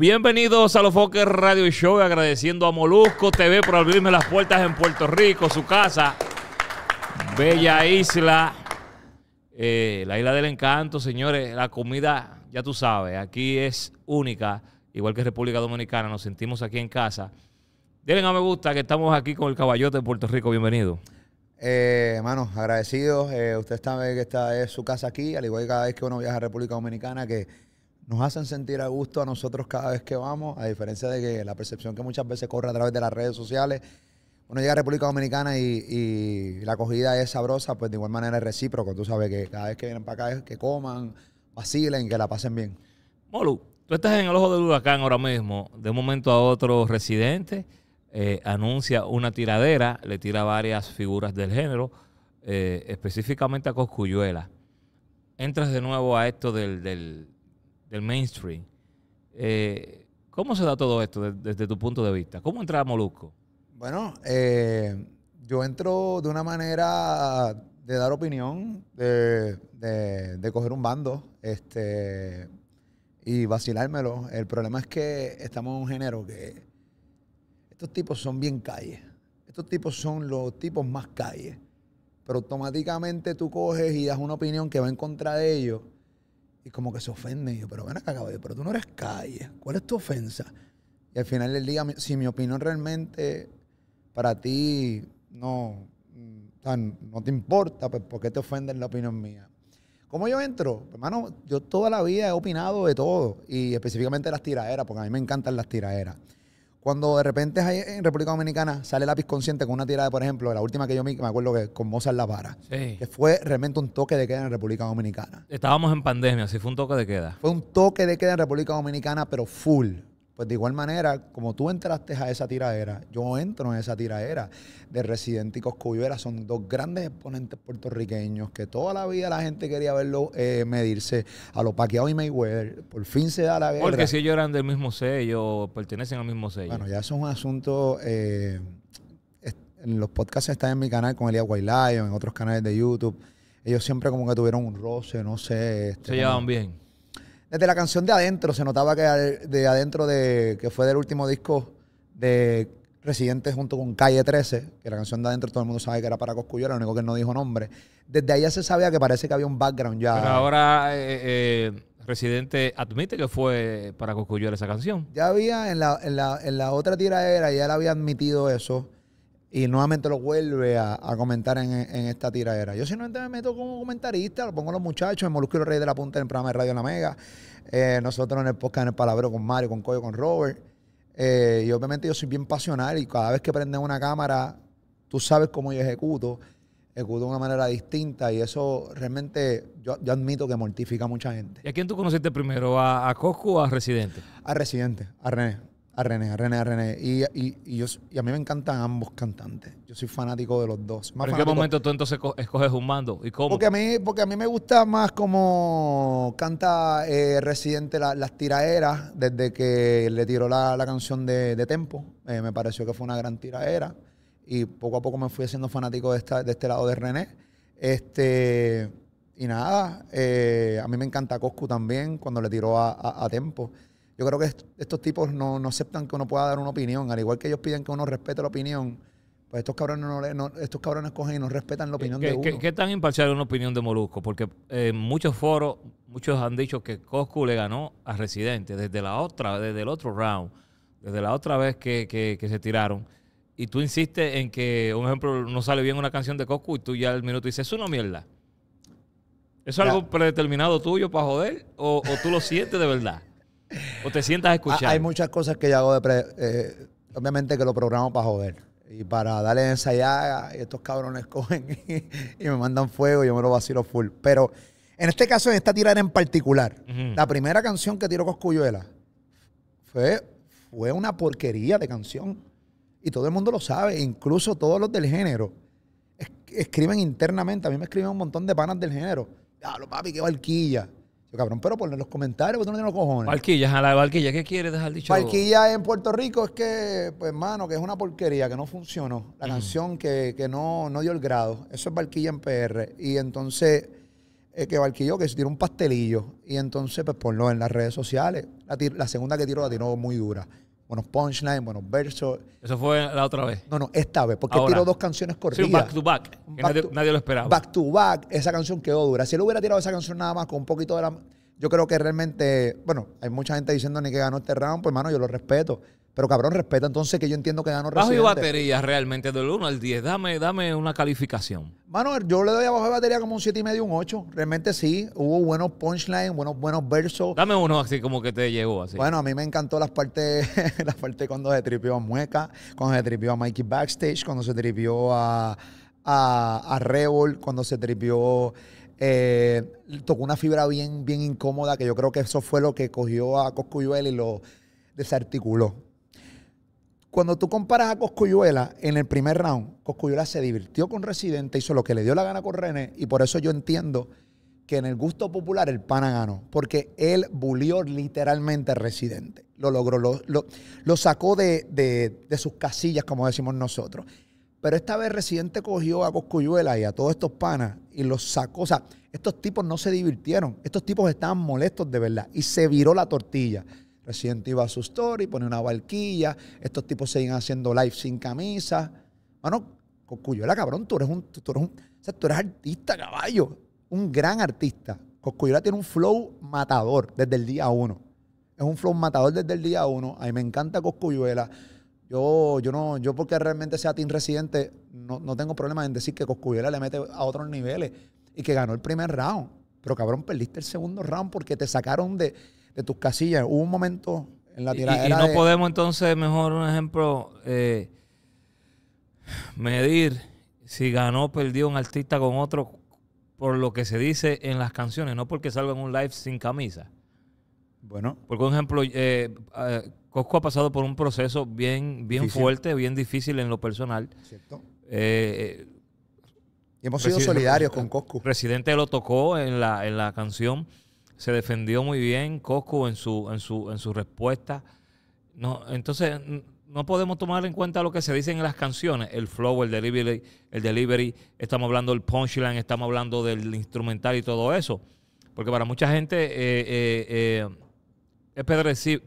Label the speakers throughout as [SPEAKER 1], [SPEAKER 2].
[SPEAKER 1] Bienvenidos a Los Foques Radio Show, agradeciendo a Molusco TV por abrirme las puertas en Puerto Rico, su casa, bella isla, eh, la isla del encanto, señores. La comida, ya tú sabes, aquí es única, igual que República Dominicana, nos
[SPEAKER 2] sentimos aquí en casa.
[SPEAKER 1] Denle a me gusta que estamos aquí con el caballote de Puerto Rico, bienvenido.
[SPEAKER 2] Eh, hermanos, agradecidos. Eh, usted sabe que esta es su casa aquí, al igual que cada vez que uno viaja a República Dominicana, que nos hacen sentir a gusto a nosotros cada vez que vamos, a diferencia de que la percepción que muchas veces corre a través de las redes sociales. Uno llega a República Dominicana y, la acogida es sabrosa, pues de igual manera es recíproco. Tú sabes que cada vez que vienen para acá es que coman, vacilen, que la pasen bien.
[SPEAKER 1] Molu, tú estás en el ojo del huracán ahora mismo. De un momento a otro, residente eh, anuncia una tiradera, le tira varias figuras del género, eh, específicamente a Coscuyuela. Entras de nuevo a esto del del mainstream. Eh, ¿Cómo se da todo esto
[SPEAKER 2] desde, tu punto de
[SPEAKER 1] vista? ¿Cómo entra Molusco?
[SPEAKER 2] Bueno, eh, yo entro de una manera de dar opinión, de, coger un bando este, y vacilármelo. El problema es que estamos en un género que estos tipos son bien calles. Estos tipos son los tipos más calles. Pero automáticamente tú coges y das una opinión que va en contra de ellos y como que se ofende. Y yo, pero ven acá, caballo, pero tú no eres calle. ¿Cuál es tu ofensa? Y al final del día, si mi opinión realmente para ti no, no te importa, pues ¿por qué te ofenden la opinión mía? ¿Cómo yo entro? Hermano, yo toda la vida he opinado de todo y específicamente las tiraderas, porque a mí me encantan las tiraderas. Cuando de repente en República Dominicana sale Lápiz Consciente con una tirada, por ejemplo, la última que yo me acuerdo que con Mozart La Vara, sí. que fue realmente un toque de queda en República Dominicana.
[SPEAKER 1] Estábamos en pandemia, sí fue un toque de queda.
[SPEAKER 2] Fue un toque de queda en República Dominicana, pero full. Pues de igual manera, como tú entraste a esa tiradera, yo entro en esa tiradera de Resident y Coscuyuela. Son dos grandes exponentes puertorriqueños que toda la vida la gente quería verlo eh, medirse a lo Paquiao y Mayweather. Por fin se da la guerra. Porque si
[SPEAKER 1] ellos eran del mismo sello, pertenecen al
[SPEAKER 2] mismo sello. Bueno, ya eso es un asunto... Eh, en los podcasts están en mi canal con Elia Guaylayo, en otros canales de YouTube. Ellos siempre como que tuvieron un roce, no sé. Este, se llevaban bien desde la canción de adentro se notaba que de adentro de que fue del último disco de Residente junto con Calle 13, que la canción de adentro todo el mundo sabe que era para Coscuyo, lo único que no dijo nombre. Desde ahí ya se sabía que parece que había un background ya. Pero
[SPEAKER 1] ahora eh, eh, Residente admite que fue para Coscuyo esa canción.
[SPEAKER 2] Ya había en la, en la, en la otra era, ya él había admitido eso y nuevamente lo vuelve a, comentar en, esta tiradera. Yo simplemente me meto como comentarista, lo pongo a los muchachos, en Molusco Rey Reyes de la Punta en el programa de Radio La Mega, eh, nosotros en el podcast en el Palabro con Mario, con Coyo, con Robert. Eh, y obviamente yo soy bien pasional y cada vez que prende una cámara, tú sabes cómo yo ejecuto, ejecuto de una manera distinta y eso realmente yo, admito que mortifica a mucha gente. ¿Y a quién tú conociste primero? ¿A, a Cosco o a Residente? A Residente, a René. A René, a René, a René. Y, y, yo, y a mí me encantan ambos cantantes. Yo soy fanático de los dos. ¿En qué momento
[SPEAKER 1] tú entonces escoges un mando? ¿Y cómo? Porque a
[SPEAKER 2] mí, porque a mí me gusta más como canta eh, Residente las tiraeras desde que le tiró la, canción de, Tempo. Eh, me pareció que fue una gran tiraera. Y poco a poco me fui haciendo fanático de, este lado de René. Este, y nada, eh, a mí me encanta Coscu también cuando le tiró a, a Tempo. Yo creo que estos tipos no, aceptan que uno pueda dar una opinión. Al igual que ellos piden que uno respete la opinión, pues estos cabrones, no, no estos cabrones cogen y no respetan la opinión de uno. ¿qué,
[SPEAKER 1] tan imparcial es una opinión de Molusco? Porque en eh, muchos foros, muchos han dicho que Coscu le ganó a Residente desde la otra, desde el otro round, desde la otra vez que, se tiraron y tú insistes en que, un ejemplo, no sale bien una canción de Coscu y tú ya al minuto dices, es una mierda. es algo predeterminado tuyo para joder? ¿O, o tú lo sientes de verdad? O te sientas a ah, Hay
[SPEAKER 2] muchas cosas que yo hago de... Eh, obviamente que lo programo para joder. Y para darle ensayada, y estos cabrones cogen y, me mandan fuego, y yo me lo vacilo full. Pero en este caso, en esta tirada en particular, la primera canción que tiró Coscuyuela fue, fue una porquería de canción. Y todo el mundo lo sabe, incluso todos los del género. escriben internamente, a mí me escriben un montón de panas del género. los papi, qué barquilla. Yo, cabrón, pero ponle los comentarios, porque tú no tienes los cojones.
[SPEAKER 1] Barquillas, a la barquilla, ¿qué quieres
[SPEAKER 2] dejar dicho? Barquilla en Puerto Rico es que, pues, hermano que es una porquería, que no funcionó. La canción que, que no, no dio el grado. Eso es barquilla en PR. Y entonces, eh, que barquillo, que se tiró un pastelillo. Y entonces, pues, ponlo en las redes sociales. La, la segunda que tiró la tiró muy dura buenos punchlines, buenos verso
[SPEAKER 1] Eso fue la otra vez.
[SPEAKER 2] No, no, esta vez, porque tiró dos canciones corridas. Sí, back to back.
[SPEAKER 1] nadie, lo esperaba. Back
[SPEAKER 2] to back, esa canción quedó dura. Si él hubiera tirado esa canción nada más con un poquito de la. Yo creo que realmente, bueno, hay mucha gente diciendo ni que ganó este round, pues hermano, yo lo respeto. Pero cabrón, respeta entonces que yo entiendo que respeto. Bajo y batería
[SPEAKER 1] realmente del 1 al 10. Dame, dame una calificación.
[SPEAKER 2] Mano, yo le doy a bajo de batería como un 7,5, y medio, un 8. Realmente sí, hubo buenos punchlines, buenos, buenos versos.
[SPEAKER 1] Dame uno así como que te llegó así. Bueno,
[SPEAKER 2] a mí me encantó las partes, las partes cuando se tripió a Mueca, cuando se tripió a Mikey Backstage, cuando se tripió a, a, a cuando se tripió... Eh, tocó una fibra bien, bien incómoda que yo creo que eso fue lo que cogió a Coscuyuel y lo desarticuló. Cuando tú comparas a Coscuyuela en el primer round, Coscuyuela se divirtió con Residente, hizo lo que le dio la gana con René, y por eso yo entiendo que en el gusto popular el pana ganó, porque él bulió literalmente a Residente. Lo logró, lo, sacó de, sus casillas, como decimos nosotros. Pero esta vez Residente cogió a Coscuyuela y a todos estos panas y los sacó. O sea, estos tipos no se divirtieron, estos tipos estaban molestos de verdad y se viró la tortilla. Presidente iba a su story, pone una barquilla. Estos tipos siguen haciendo live sin camisa. Mano, Coscuyuela, cabrón, tú eres un. Tú eres, un, o artista, caballo. Un gran artista. Coscuyuela tiene un flow matador desde el día uno. Es un flow matador desde el día uno. A mí me encanta Coscuyuela. Yo, yo no, yo porque realmente sea Team Residente, no, no tengo problema en decir que Coscuyuela le mete a otros niveles y que ganó el primer round. Pero cabrón, perdiste el segundo round porque te sacaron de de tus casillas. Hubo un momento en la tiradera. Y, no
[SPEAKER 1] podemos entonces, mejor un ejemplo, eh, medir si ganó o perdió un artista con otro por lo que se dice en las canciones, no porque salga en un live sin camisa. Bueno. Porque, un ejemplo, eh, ah, Cosco ha pasado por un proceso bien, bien fuerte, bien difícil en lo personal. Eh, y hemos sido solidarios con Cosco. presidente lo tocó en la, en la canción se defendió muy bien Coscu en su, en su, en su respuesta. No, entonces, no podemos tomar en cuenta lo que se dice en las canciones, el flow, el delivery, el delivery, estamos hablando del punchline, estamos hablando del instrumental y todo eso. Porque para mucha gente eh, eh, eh, es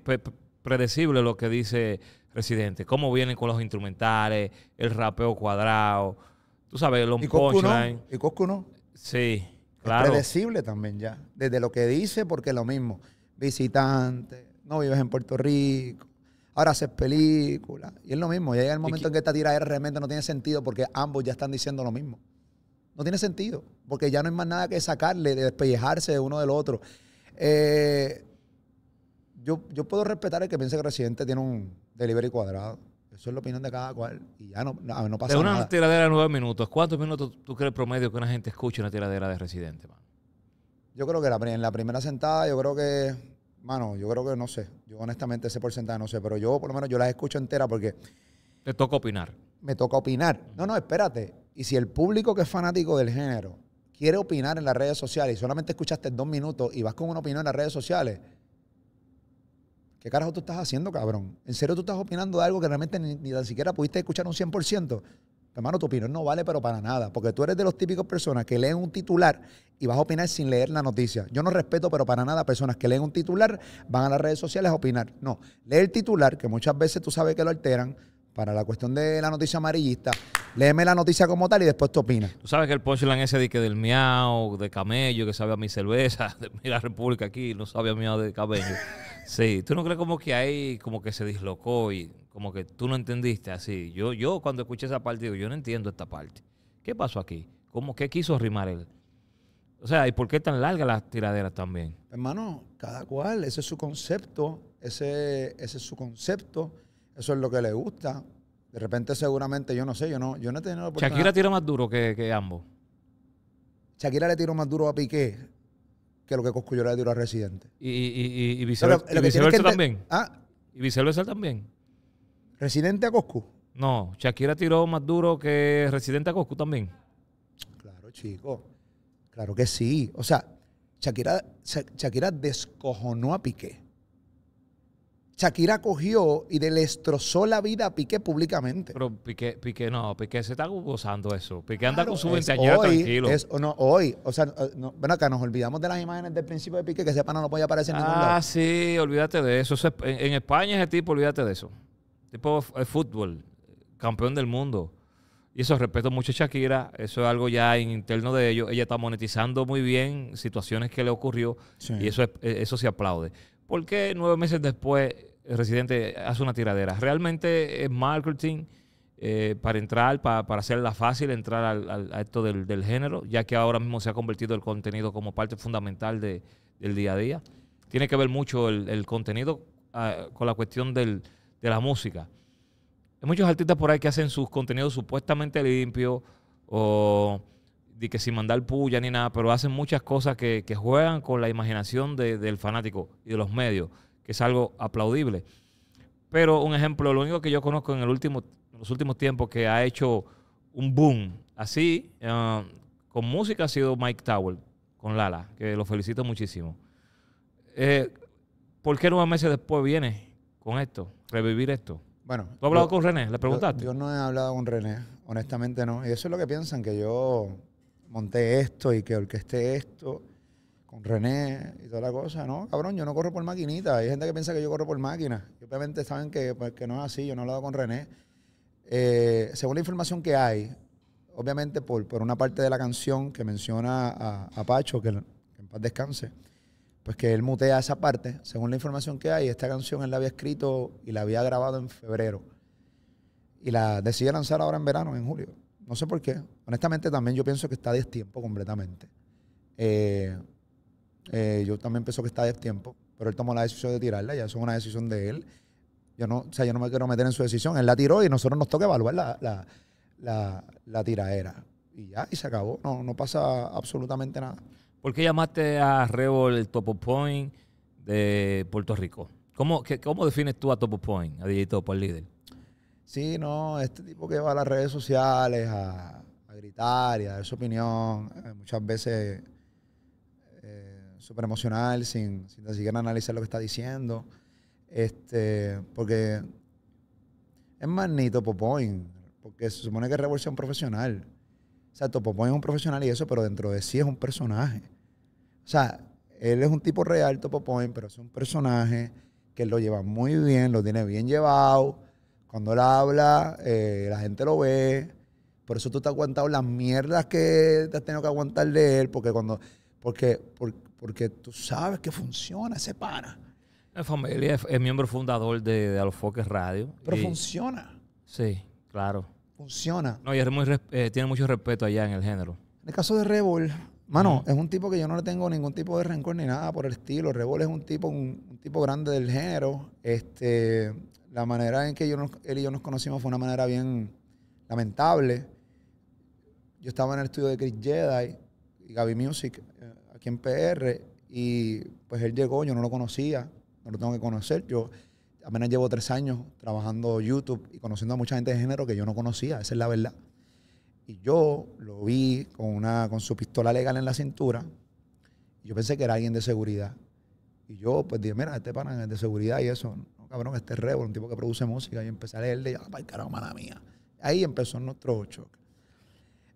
[SPEAKER 1] predecible lo que dice Residente, cómo vienen con los instrumentales, el rapeo cuadrado, tú sabes, los punchline.
[SPEAKER 2] ¿Y Coscu no? Sí predecible también ya. Desde lo que dice, porque es lo mismo. Visitante, no vives en Puerto Rico, ahora haces película Y es lo mismo. Llega el momento en que esta tira R realmente no tiene sentido porque ambos ya están diciendo lo mismo. No tiene sentido, porque ya no hay más nada que sacarle, despellejarse de uno del otro. Eh, yo, yo puedo respetar el que piense que el Residente tiene un delivery cuadrado. Eso es la opinión de cada cual y ya no, no, pasa nada. De una
[SPEAKER 1] tiradera de nueve minutos, ¿cuántos minutos tú crees promedio que una gente escuche una tiradera de residente, mano?
[SPEAKER 2] Yo creo que en la primera sentada, yo creo que, mano, yo creo que no sé. Yo honestamente ese porcentaje no sé, pero yo por lo menos yo las escucho entera porque...
[SPEAKER 1] Te toca opinar.
[SPEAKER 2] Me toca opinar. No, no, espérate. Y si el público que es fanático del género quiere opinar en las redes sociales y solamente escuchaste dos minutos y vas con una opinión en las redes sociales, ¿Qué carajo tú estás haciendo, cabrón? ¿En serio tú estás opinando de algo que realmente ni, tan siquiera pudiste escuchar un 100%? Hermano, tu opinión no vale, pero para nada. Porque tú eres de los típicos personas que leen un titular y vas a opinar sin leer la noticia. Yo no respeto, pero para nada, personas que leen un titular van a las redes sociales a opinar. No, lee el titular, que muchas veces tú sabes que lo alteran para la cuestión de la noticia amarillista. Léeme la noticia como tal y después te opinas.
[SPEAKER 1] Tú sabes que el punchline ese de que del miau, de camello, que sabe a mi cerveza, de la República aquí, no sabe a miau de camello. Sí, tú no crees como que ahí como que se dislocó y como que tú no entendiste así. Yo, yo cuando escuché esa parte digo, yo no entiendo esta parte. ¿Qué pasó aquí? ¿Cómo, que quiso rimar él? O sea, ¿y por qué tan largas las tiraderas también?
[SPEAKER 2] Hermano, cada cual, ese es su concepto, ese, ese es su concepto, eso es lo que le gusta. De repente seguramente, yo no sé, yo no, yo no he tenido Shakira tira
[SPEAKER 1] más duro que, que ambos.
[SPEAKER 2] Shakira le tiró más duro a Piqué que lo que Coscuyo le dio a Residente.
[SPEAKER 1] ¿Y, y, y, viceversa, también? ¿Ah? ¿Y viceversa también? ¿Residente a Coscu? No, Shakira tiró más duro que Residente a Coscu también.
[SPEAKER 2] Claro, chico. Claro que sí. O sea, Shakira, Shakira descojonó a Piqué. Shakira cogió y destrozó la vida a Piqué públicamente.
[SPEAKER 1] Pero Piqué, no, Piqué se está gozando eso. Piqué anda con su años tranquilo.
[SPEAKER 2] hoy, o sea, bueno, acá nos olvidamos de las imágenes del principio de Piqué, que ese no podía aparecer en ningún lado. Ah,
[SPEAKER 1] sí, olvídate de eso. en, España ese tipo, olvídate de eso. Tipo el eh, fútbol, campeón del mundo. Y eso respeto mucho a Shakira, eso es algo ya interno de ellos. Ella está monetizando muy bien situaciones que le ocurrió y eso, eh, eso se aplaude. ¿Por qué nueve meses después el Residente hace una tiradera? ¿Realmente es marketing eh, para entrar, para, para, hacerla fácil, entrar al, al, a esto del, género, ya que ahora mismo se ha convertido el contenido como parte fundamental del día a día? Tiene que ver mucho el, contenido ah, con la cuestión de la música. Hay muchos artistas por ahí que hacen sus contenidos supuestamente limpios o y que sin mandar puya ni nada, pero hacen muchas cosas que, juegan con la imaginación del fanático y de los medios, que es algo aplaudible. Pero un ejemplo, lo único que yo conozco en, el último, los últimos tiempos que ha hecho un boom así, ah, con música ha sido Mike Tower, con Lala, que lo felicito muchísimo. Eh, ¿Por qué nueve meses después viene con esto, revivir esto?
[SPEAKER 2] Bueno, ¿Tú has hablado con René? ¿Le preguntaste? yo, no he hablado con René, honestamente no. Y eso es lo que piensan, que yo monté esto y que orquesté esto con René y toda la cosa, ¿no? Cabrón, yo no corro por maquinita. Hay gente que piensa que yo corro por máquina. obviamente saben pues, que, no es así. Yo no he hablado con René. Eh, según la información que hay, obviamente por, por, una parte de la canción que menciona a, Pacho, que, que, en paz descanse, pues que él mutea esa parte. Según la información que hay, esta canción él la había escrito y la había grabado en febrero. Y la decidió lanzar ahora en verano, en julio. No sé por qué. Honestamente, también yo pienso que está a destiempo completamente. Eh, eh, yo también pienso que está a destiempo, pero él tomó la decisión de tirarla, ya es una decisión de él. Yo no, o sea, yo no me quiero meter en su decisión. Él la tiró y nosotros nos toca evaluar la, la, la, tiraera. Y ya, y se acabó. No, no pasa absolutamente nada.
[SPEAKER 1] ¿Por qué llamaste a Revol el Topo Point de Puerto Rico? ¿Cómo, ¿Cómo defines tú a Topo Point, a DJ Topo, al líder?
[SPEAKER 2] Sí, no, este tipo que va a las redes sociales a, gritar y a dar su opinión, eh, muchas veces eh, súper emocional, sin, ni siquiera analizar lo que está diciendo. Este, porque es más ni Point, porque se supone que es revolución profesional. O sea, Topo es un profesional y eso, pero dentro de sí es un personaje. O sea, él es un tipo real, Topo pero es un personaje que lo lleva muy bien, lo tiene bien llevado cuando él habla, eh, la gente lo ve. Por eso tú te has aguantado las mierdas que te has tenido que aguantar de él, porque cuando. Porque, porque, porque tú sabes que funciona se para.
[SPEAKER 1] La familia es, miembro fundador de, de Alfoques Radio. Pero
[SPEAKER 2] funciona.
[SPEAKER 1] Sí, claro. Funciona. No, y es muy, eh, tiene mucho respeto allá en el género.
[SPEAKER 2] En el caso de Rebol, mano, es un tipo que yo no le tengo ningún tipo de rencor ni nada por el estilo. Rebol es un tipo, un tipo grande del género. Este, la manera en que yo él y yo nos conocimos fue una manera bien lamentable. Yo estaba en el estudio de Chris Jedi y Gaby Music eh, aquí en PR y pues él llegó, yo no lo conocía, no lo tengo que conocer. Yo apenas llevo tres años trabajando YouTube y conociendo a mucha gente de género que yo no conocía, esa es la verdad. Y yo lo vi con, una, con su pistola legal en la cintura. Y yo pensé que era alguien de seguridad. Y yo, pues dije, mira, este pana es de seguridad y eso cabrón, este Rebo, un tipo que produce música. Y empecé a leerle, y yo, ah, para carajo, mala mía. Ahí empezó nuestro shock.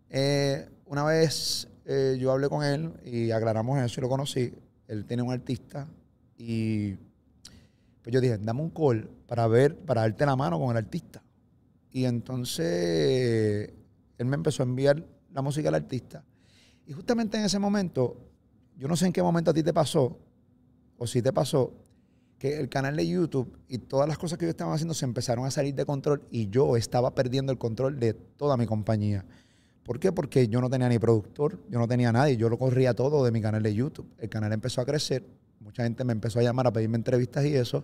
[SPEAKER 2] Eh, una vez eh, yo hablé con él y aclaramos eso y lo conocí. Él tiene un artista y pues yo dije, dame un call para ver, para darte la mano con el artista. Y entonces él me empezó a enviar la música al artista. Y justamente en ese momento, yo no sé en qué momento a ti te pasó, o si te pasó, que el canal de YouTube y todas las cosas que yo estaba haciendo se empezaron a salir de control y yo estaba perdiendo el control de toda mi compañía. ¿Por qué? Porque yo no tenía ni productor, yo no tenía nadie, yo lo corría todo de mi canal de YouTube. El canal empezó a crecer, mucha gente me empezó a llamar a pedirme entrevistas y eso,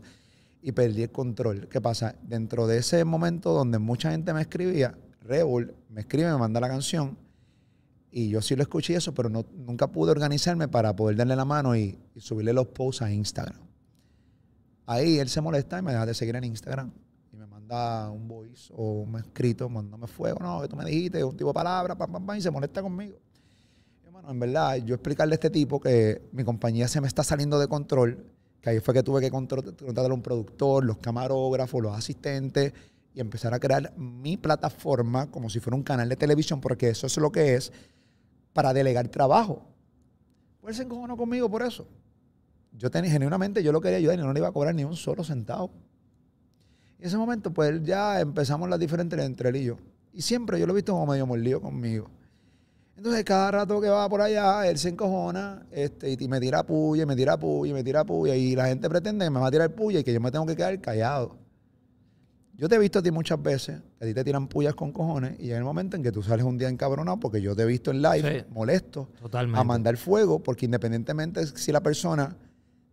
[SPEAKER 2] y perdí el control. ¿Qué pasa? Dentro de ese momento donde mucha gente me escribía, Revol, me escribe, me manda la canción, y yo sí lo escuché eso, pero no, nunca pude organizarme para poder darle la mano y, y subirle los posts a Instagram. Ahí él se molesta y me deja de seguir en Instagram. Y me manda un voice o un escrito, mandame fuego, no, que tú me dijiste, un tipo de palabra, pam, pam, pam, y se molesta conmigo. en verdad, yo explicarle a este tipo que mi compañía se me está saliendo de control, que ahí fue que tuve que contratar a un productor, los camarógrafos, los asistentes, y empezar a crear mi plataforma como si fuera un canal de televisión, porque eso es lo que es para delegar trabajo. Pues se encojonó conmigo por eso yo tenía, genuinamente yo lo quería ayudar y no le iba a cobrar ni un solo centavo. en ese momento, pues ya empezamos las diferencias entre él y yo. Y siempre yo lo he visto como medio mordido conmigo. Entonces, cada rato que va por allá, él se encojona este, y, me tira puya, y me tira puya, y me tira puya. Y la gente pretende que me va a tirar puya y que yo me tengo que quedar callado. Yo te he visto a ti muchas veces, que a ti te tiran puyas con cojones, y en el momento en que tú sales un día encabronado, porque yo te he visto en live, molesto, a mandar fuego, porque independientemente si la persona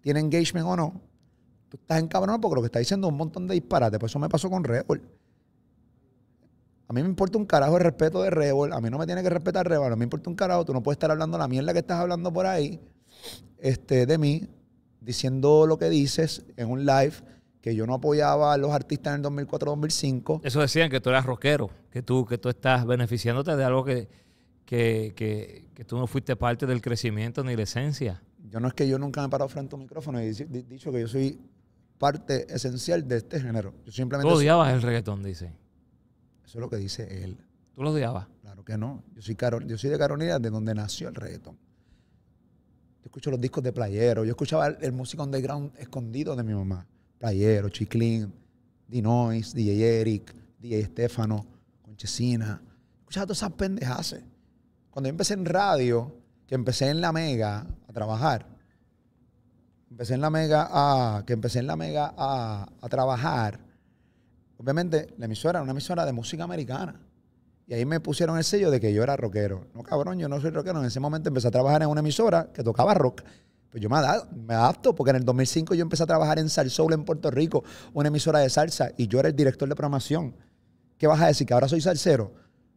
[SPEAKER 2] tiene engagement o no, tú estás cabrón porque lo que está diciendo es un montón de disparates. Por eso me pasó con Revol. A mí me importa un carajo el respeto de Revol. A mí no me tiene que respetar Revol. A mí me importa un carajo. Tú no puedes estar hablando la mierda que estás hablando por ahí este, de mí, diciendo lo que dices en un live que yo no apoyaba a los artistas en el 2004-2005.
[SPEAKER 1] Eso decían que tú eras rockero, que tú, que tú estás beneficiándote de algo que, que, tú no fuiste parte del crecimiento ni la esencia
[SPEAKER 2] yo no es que yo nunca me he parado frente a un micrófono y he dicho que yo soy parte esencial de este género. Yo simplemente... Tú odiabas el
[SPEAKER 1] reggaetón, dice. Eso es lo que dice él.
[SPEAKER 2] ¿Tú lo odiabas? Claro que no. Yo soy, yo soy de Carolina, de donde nació el reggaetón. Yo escucho los discos de Playero. Yo escuchaba el, el músico underground escondido de mi mamá. Playero, d Dinois, DJ Eric, DJ Estefano, Conchesina. Escuchaba todas esas pendejas. Cuando yo empecé en radio, que empecé en La Mega, a trabajar. Empecé en la mega a, que empecé en la mega a, trabajar. Obviamente, la emisora era una emisora de música americana. Y ahí me pusieron el sello de que yo era rockero. No, cabrón, yo no soy rockero. En ese momento empecé a trabajar en una emisora que tocaba rock. Pues yo me adapto, me adapto, porque en el 2005 yo empecé a trabajar en Salsoul en Puerto Rico, una emisora de salsa, y yo era el director de programación. ¿Qué vas a decir? ¿Que ahora soy salsero?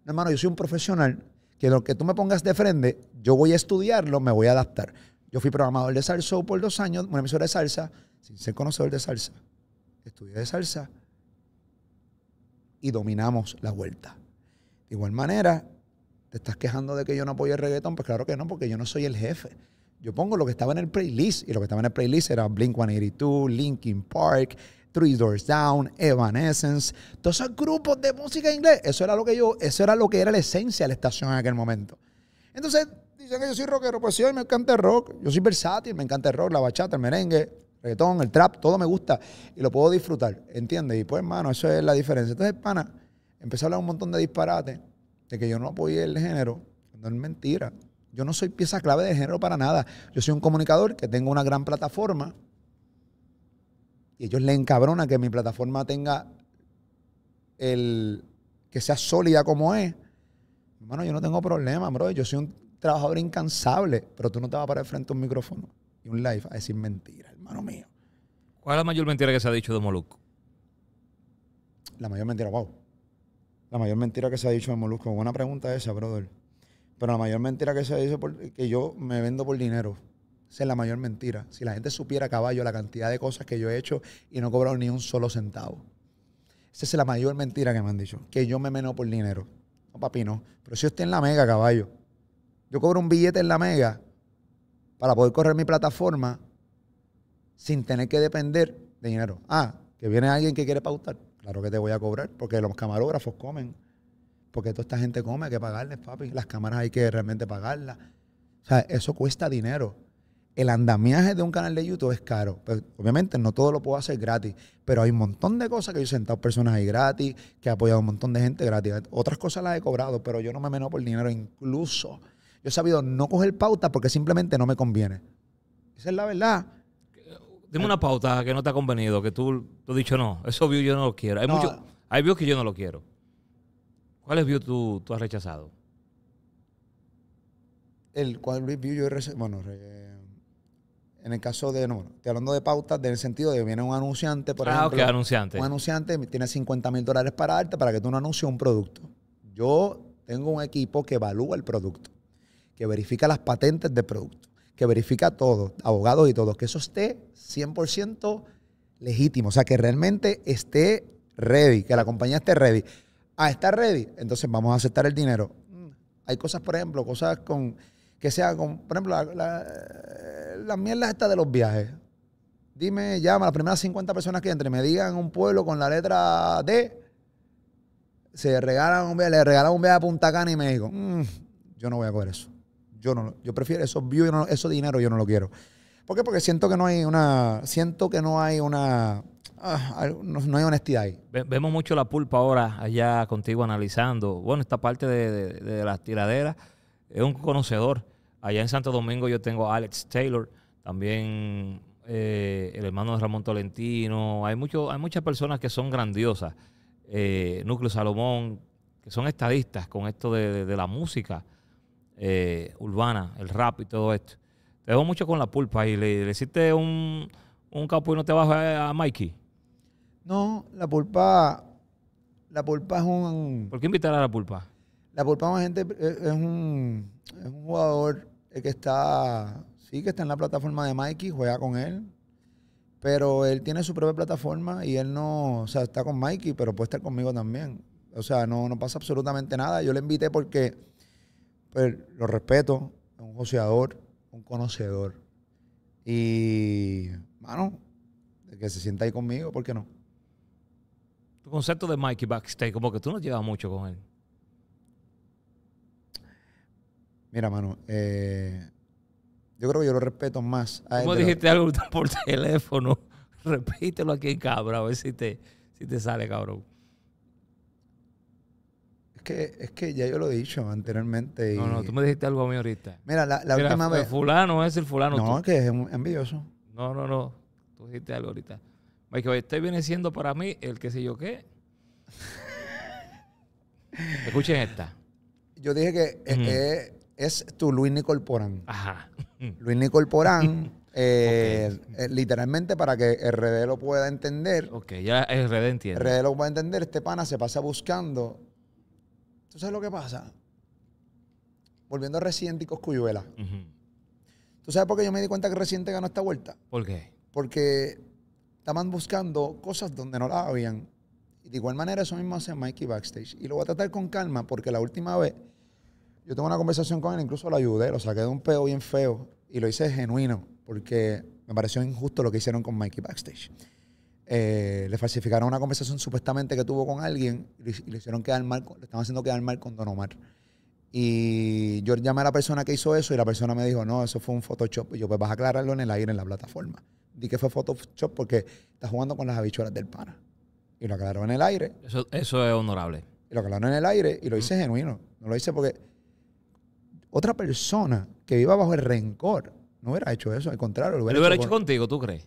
[SPEAKER 2] No, hermano, yo soy un profesional que lo que tú me pongas de frente, yo voy a estudiarlo, me voy a adaptar. Yo fui programador de salsa por dos años, una emisora de salsa, sin ser conocedor de salsa. Estudié de salsa y dominamos la vuelta. De igual manera, te estás quejando de que yo no apoyo el reggaetón, pues claro que no, porque yo no soy el jefe. Yo pongo lo que estaba en el playlist, y lo que estaba en el playlist era Blink-182, Linkin Park, Three Doors Down, Evanescence, todos esos grupos de música en inglés. Eso era lo que yo, eso era lo que era la esencia de la estación en aquel momento. Entonces, dicen que yo soy rockero, pues sí, me encanta el rock. Yo soy versátil, me encanta el rock, la bachata, el merengue, el reggaetón, el trap, todo me gusta y lo puedo disfrutar, ¿entiendes? Y pues, hermano, eso es la diferencia. Entonces, pana, empezó a hablar un montón de disparates de que yo no apoyé el género, no es mentira. Yo no soy pieza clave de género para nada. Yo soy un comunicador que tengo una gran plataforma ellos le encabrona que mi plataforma tenga el que sea sólida como es. Hermano, yo no tengo problema, brother. Yo soy un trabajador incansable, pero tú no te vas a parar frente a un micrófono y un live a decir mentira, hermano mío. ¿Cuál es la
[SPEAKER 1] mayor mentira que se ha dicho de Molusco? La
[SPEAKER 2] mayor mentira, wow. La mayor mentira que se ha dicho de Molusco. Buena pregunta esa, brother. Pero la mayor mentira que se ha dicho es que yo me vendo por dinero. Esa es la mayor mentira. Si la gente supiera, caballo, la cantidad de cosas que yo he hecho y no he cobrado ni un solo centavo. Esa es la mayor mentira que me han dicho. Que yo me meno por dinero. No, papi, no. Pero si yo estoy en la mega, caballo. Yo cobro un billete en la mega para poder correr mi plataforma sin tener que depender de dinero. Ah, que viene alguien que quiere pautar. Claro que te voy a cobrar porque los camarógrafos comen. Porque toda esta gente come, hay que pagarles, papi. Las cámaras hay que realmente pagarlas. O sea, eso cuesta dinero el andamiaje de un canal de YouTube es caro. Pues, obviamente no todo lo puedo hacer gratis, pero hay un montón de cosas que yo he sentado personas ahí gratis, que he apoyado a un montón de gente gratis. Otras cosas las he cobrado, pero yo no me meno por dinero. Incluso yo he sabido no coger pauta porque simplemente no me conviene. Esa es la verdad.
[SPEAKER 1] Dime una pauta que no te ha convenido, que tú, tú has dicho no, eso view yo no lo quiero. Hay, hay views que yo no lo quiero. ¿Cuáles views tú, tú has rechazado?
[SPEAKER 2] El cual view yo he rechazado. Bueno, en el caso de, no, estoy hablando de pautas, en el sentido de que viene un anunciante, por ah, ejemplo. anunciante. Un anunciante tiene 50 mil dólares para darte para que tú no anuncies un producto. Yo tengo un equipo que evalúa el producto, que verifica las patentes de producto, que verifica todo, abogados y todo, que eso esté 100% legítimo, o sea, que realmente esté ready, que la compañía esté ready. a ah, estar ready, entonces vamos a aceptar el dinero. Mm, hay cosas, por ejemplo, cosas con que sea, como, por ejemplo, las la, la mierdas estas de los viajes. Dime, llama, las primeras 50 personas que entren, me digan un pueblo con la letra D, se regalan un viaje, le regalan un viaje a Punta Cana y me digo, mm, yo no voy a coger eso. Yo no, yo prefiero esos views, esos dinero yo no lo quiero. ¿Por qué? Porque siento que no hay una, siento que no hay una, ah, no, hay honestidad ahí.
[SPEAKER 1] Vemos mucho la pulpa ahora allá contigo analizando. Bueno, esta parte de, de las tiraderas es un conocedor. Allá en Santo Domingo yo tengo a Alex Taylor, también eh, el hermano de Ramón Tolentino. Hay, mucho, hay muchas personas que son grandiosas. Eh, Núcleo Salomón, que son estadistas con esto de, la música eh, urbana, el rap y todo esto. Te dejo mucho con la pulpa y le, hiciste un, un capo y no te vas a, Mikey.
[SPEAKER 2] No, la pulpa, la pulpa es un. ¿Por qué invitar a la pulpa? La pulpa gente, es, un, es un jugador es que está, sí, que está en la plataforma de Mikey, juega con él. Pero él tiene su propia plataforma y él no, o sea, está con Mikey, pero puede estar conmigo también. O sea, no, no pasa absolutamente nada. Yo le invité porque pues, lo respeto, es un joseador, un conocedor. Y, mano, que se sienta ahí conmigo, ¿por qué no?
[SPEAKER 1] Tu concepto de Mikey Backstage, como que tú no llevas mucho con él.
[SPEAKER 2] Mira, mano, eh, yo creo que yo lo respeto más. A ¿Cómo dijiste algo por teléfono?
[SPEAKER 1] Repítelo aquí, cabra a ver si te, sale, cabrón.
[SPEAKER 2] Es que, es que ya yo lo he dicho anteriormente. No, no, tú me dijiste algo a mí ahorita. Mira, la, la última vez. fulano es el fulano. No, es que es envidioso. No, no,
[SPEAKER 1] no. Tú dijiste algo ahorita. dijo, este viene siendo para mí el que sé yo qué.
[SPEAKER 2] Escuchen esta. Yo dije que es. Eh, es tu Luis Nicol Porán. Ajá. Luis Nicol Porán, eh, eh, literalmente para que RD lo pueda entender. Ok,
[SPEAKER 1] ya RD entiende.
[SPEAKER 2] RD lo a entender, este pana se pasa buscando. ¿Tú sabes lo que pasa? Volviendo a Resident y Coscuyuela. ¿Tú sabes por qué yo me di cuenta que reciente ganó esta vuelta? ¿Por qué? Porque estaban buscando cosas donde no la habían. Y de igual manera eso mismo hace Mikey backstage. Y lo voy a tratar con calma porque la última vez yo tengo una conversación con él, incluso lo ayudé, lo saqué de un peo bien feo y lo hice genuino porque me pareció injusto lo que hicieron con Mikey backstage. Eh, le falsificaron una conversación supuestamente que tuvo con alguien y le, hicieron quedar mal, le estaban haciendo quedar mal con Don Omar. Y yo llamé a la persona que hizo eso y la persona me dijo, no, eso fue un Photoshop. Y yo, pues vas a aclararlo en el aire, en la plataforma. Di que fue Photoshop porque está jugando con las habichuelas del pana. Y lo aclaró en el aire. Eso, eso es honorable. Y lo aclaró en el aire y lo hice genuino. No lo hice porque otra persona que viva bajo el rencor no hubiera hecho eso, al contrario. Lo hubiera, hecho,
[SPEAKER 1] contigo, ¿tú crees?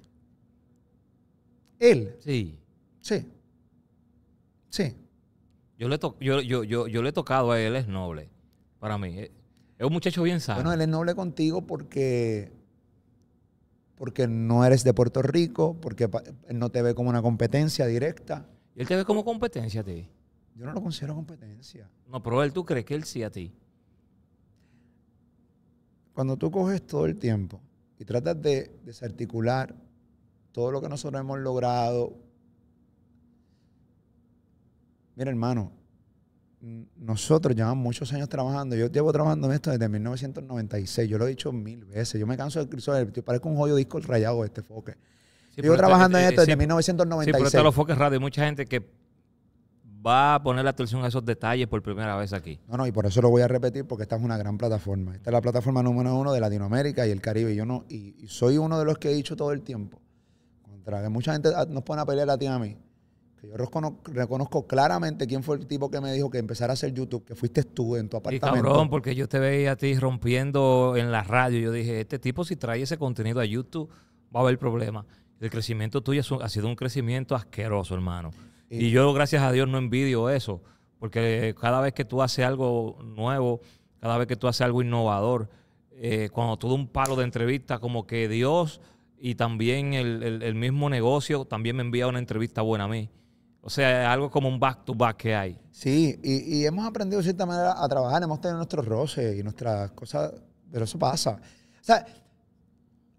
[SPEAKER 1] Él. Sí.
[SPEAKER 2] Sí. Sí.
[SPEAKER 1] Yo le, yo, yo, yo, le he tocado a él, es noble. Para mí. Es un muchacho bien sano. Bueno, él
[SPEAKER 2] es noble contigo porque. Porque no eres de Puerto Rico, porque él no te ve como una competencia directa.
[SPEAKER 1] ¿Y él te ve como competencia a
[SPEAKER 2] ti? Yo no lo considero competencia.
[SPEAKER 1] No, pero él, ¿tú crees que él sí a ti?
[SPEAKER 2] Cuando tú coges todo el tiempo y tratas de desarticular todo lo que nosotros hemos logrado, mira hermano, nosotros llevamos muchos años trabajando. Yo llevo trabajando en esto desde 1996. Yo lo he dicho mil veces. Yo me canso de cruzar. Parezco un joyo disco rayado este foque. llevo trabajando en eh, esto desde 1996. Sí, pero está los
[SPEAKER 1] foques radio. mucha gente que va a poner la atención a esos detalles por primera vez aquí.
[SPEAKER 2] No, no, y por eso lo voy a repetir porque esta es una gran plataforma. Esta es la plataforma número uno de Latinoamérica y el Caribe. Yo no, y, soy uno de los que he dicho todo el tiempo. Contra que mucha gente ah, nos pone a pelear a ti a mí. Que yo reconozco, claramente quién fue el tipo que me dijo que empezara a hacer YouTube, que fuiste tú en tu apartamento. Y cabrón,
[SPEAKER 1] porque yo te veía a ti rompiendo en la radio. Yo dije, este tipo si trae ese contenido a YouTube, va a haber problema. El crecimiento tuyo ha sido un crecimiento asqueroso, hermano. Y eh, yo, gracias a Dios, no envidio eso, porque cada vez que tú haces algo nuevo, cada vez que tú haces algo innovador, eh, cuando tú un palo de entrevista, como que Dios y también el, mismo negocio también me envía una entrevista buena a mí. O sea, algo como un back
[SPEAKER 2] to back que hay. Sí, y, hemos aprendido de cierta manera a trabajar, hemos tenido nuestros roces y nuestras cosas, pero eso pasa. O sea,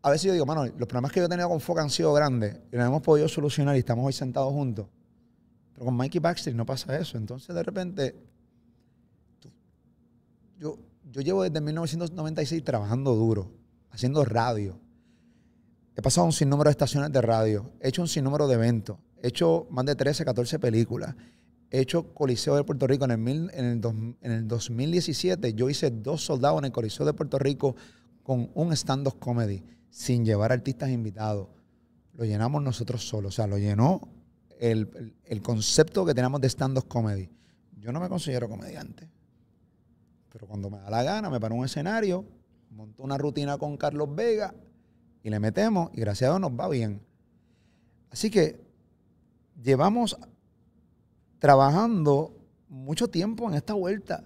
[SPEAKER 2] a veces yo digo, mano, los problemas que yo he tenido con Foca han sido grandes y los hemos podido solucionar y estamos hoy sentados juntos. Pero con Mikey Baxter no pasa eso. Entonces, de repente, yo, yo llevo desde 1996 trabajando duro, haciendo radio. He pasado un sinnúmero de estaciones de radio, he hecho un sinnúmero de eventos, he hecho más de 13, 14 películas. He hecho Coliseo de Puerto Rico en el, en, el en el 2017. Yo hice dos soldados en el Coliseo de Puerto Rico con un stand-up comedy, sin llevar artistas invitados. Lo llenamos nosotros solos. O sea, lo llenó el, concepto que tenemos de stand-up comedy. Yo no me considero comediante. Pero cuando me da la gana, me paro un escenario, monto una rutina con Carlos Vega y le metemos y gracias a Dios nos va bien. Así que llevamos trabajando mucho tiempo en esta vuelta.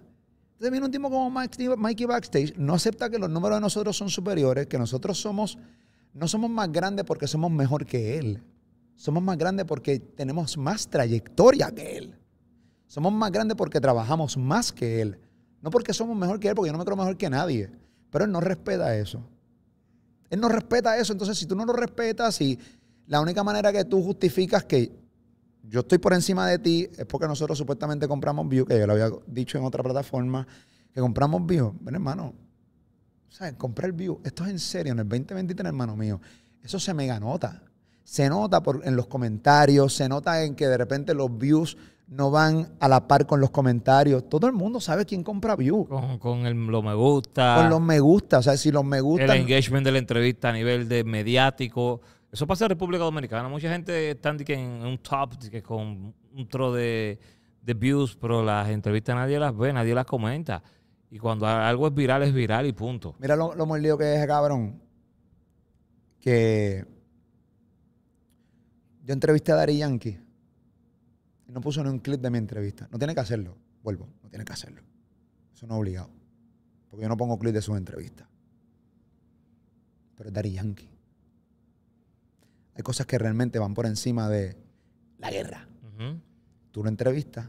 [SPEAKER 2] Entonces viene un tipo como Mikey Backstage, no acepta que los números de nosotros son superiores, que nosotros somos, no somos más grandes porque somos mejor que él. Somos más grandes porque tenemos más trayectoria que Él. Somos más grandes porque trabajamos más que Él. No porque somos mejor que Él, porque yo no me creo mejor que nadie. Pero Él no respeta eso. Él no respeta eso. Entonces, si tú no lo respetas y la única manera que tú justificas que yo estoy por encima de ti es porque nosotros supuestamente compramos View, que yo lo había dicho en otra plataforma, que compramos View. Ven, hermano, ¿sabes? Comprar View. Esto es en serio, en el 2023, hermano mío. Eso se me ganota se nota por, en los comentarios, se nota en que de repente los views no van a la par con los comentarios. Todo el mundo sabe quién compra views. Con,
[SPEAKER 1] con los me gusta. Con los
[SPEAKER 2] me gusta. O sea, si los me gusta. El
[SPEAKER 1] engagement de la entrevista a nivel de mediático. Eso pasa en República Dominicana. Mucha gente está en un top que con un tro de, views, pero las entrevistas nadie las ve, nadie las comenta. Y cuando algo es viral, es viral y punto.
[SPEAKER 2] Mira lo, lo que es, cabrón. Que yo entrevisté a Dari Yankee. Y no puso ni un clip de mi entrevista. No tiene que hacerlo. Vuelvo, no tiene que hacerlo. Eso no es obligado. Porque yo no pongo clip de su entrevista. Pero es Dari Yankee. Hay cosas que realmente van por encima de la guerra. Tú lo entrevistas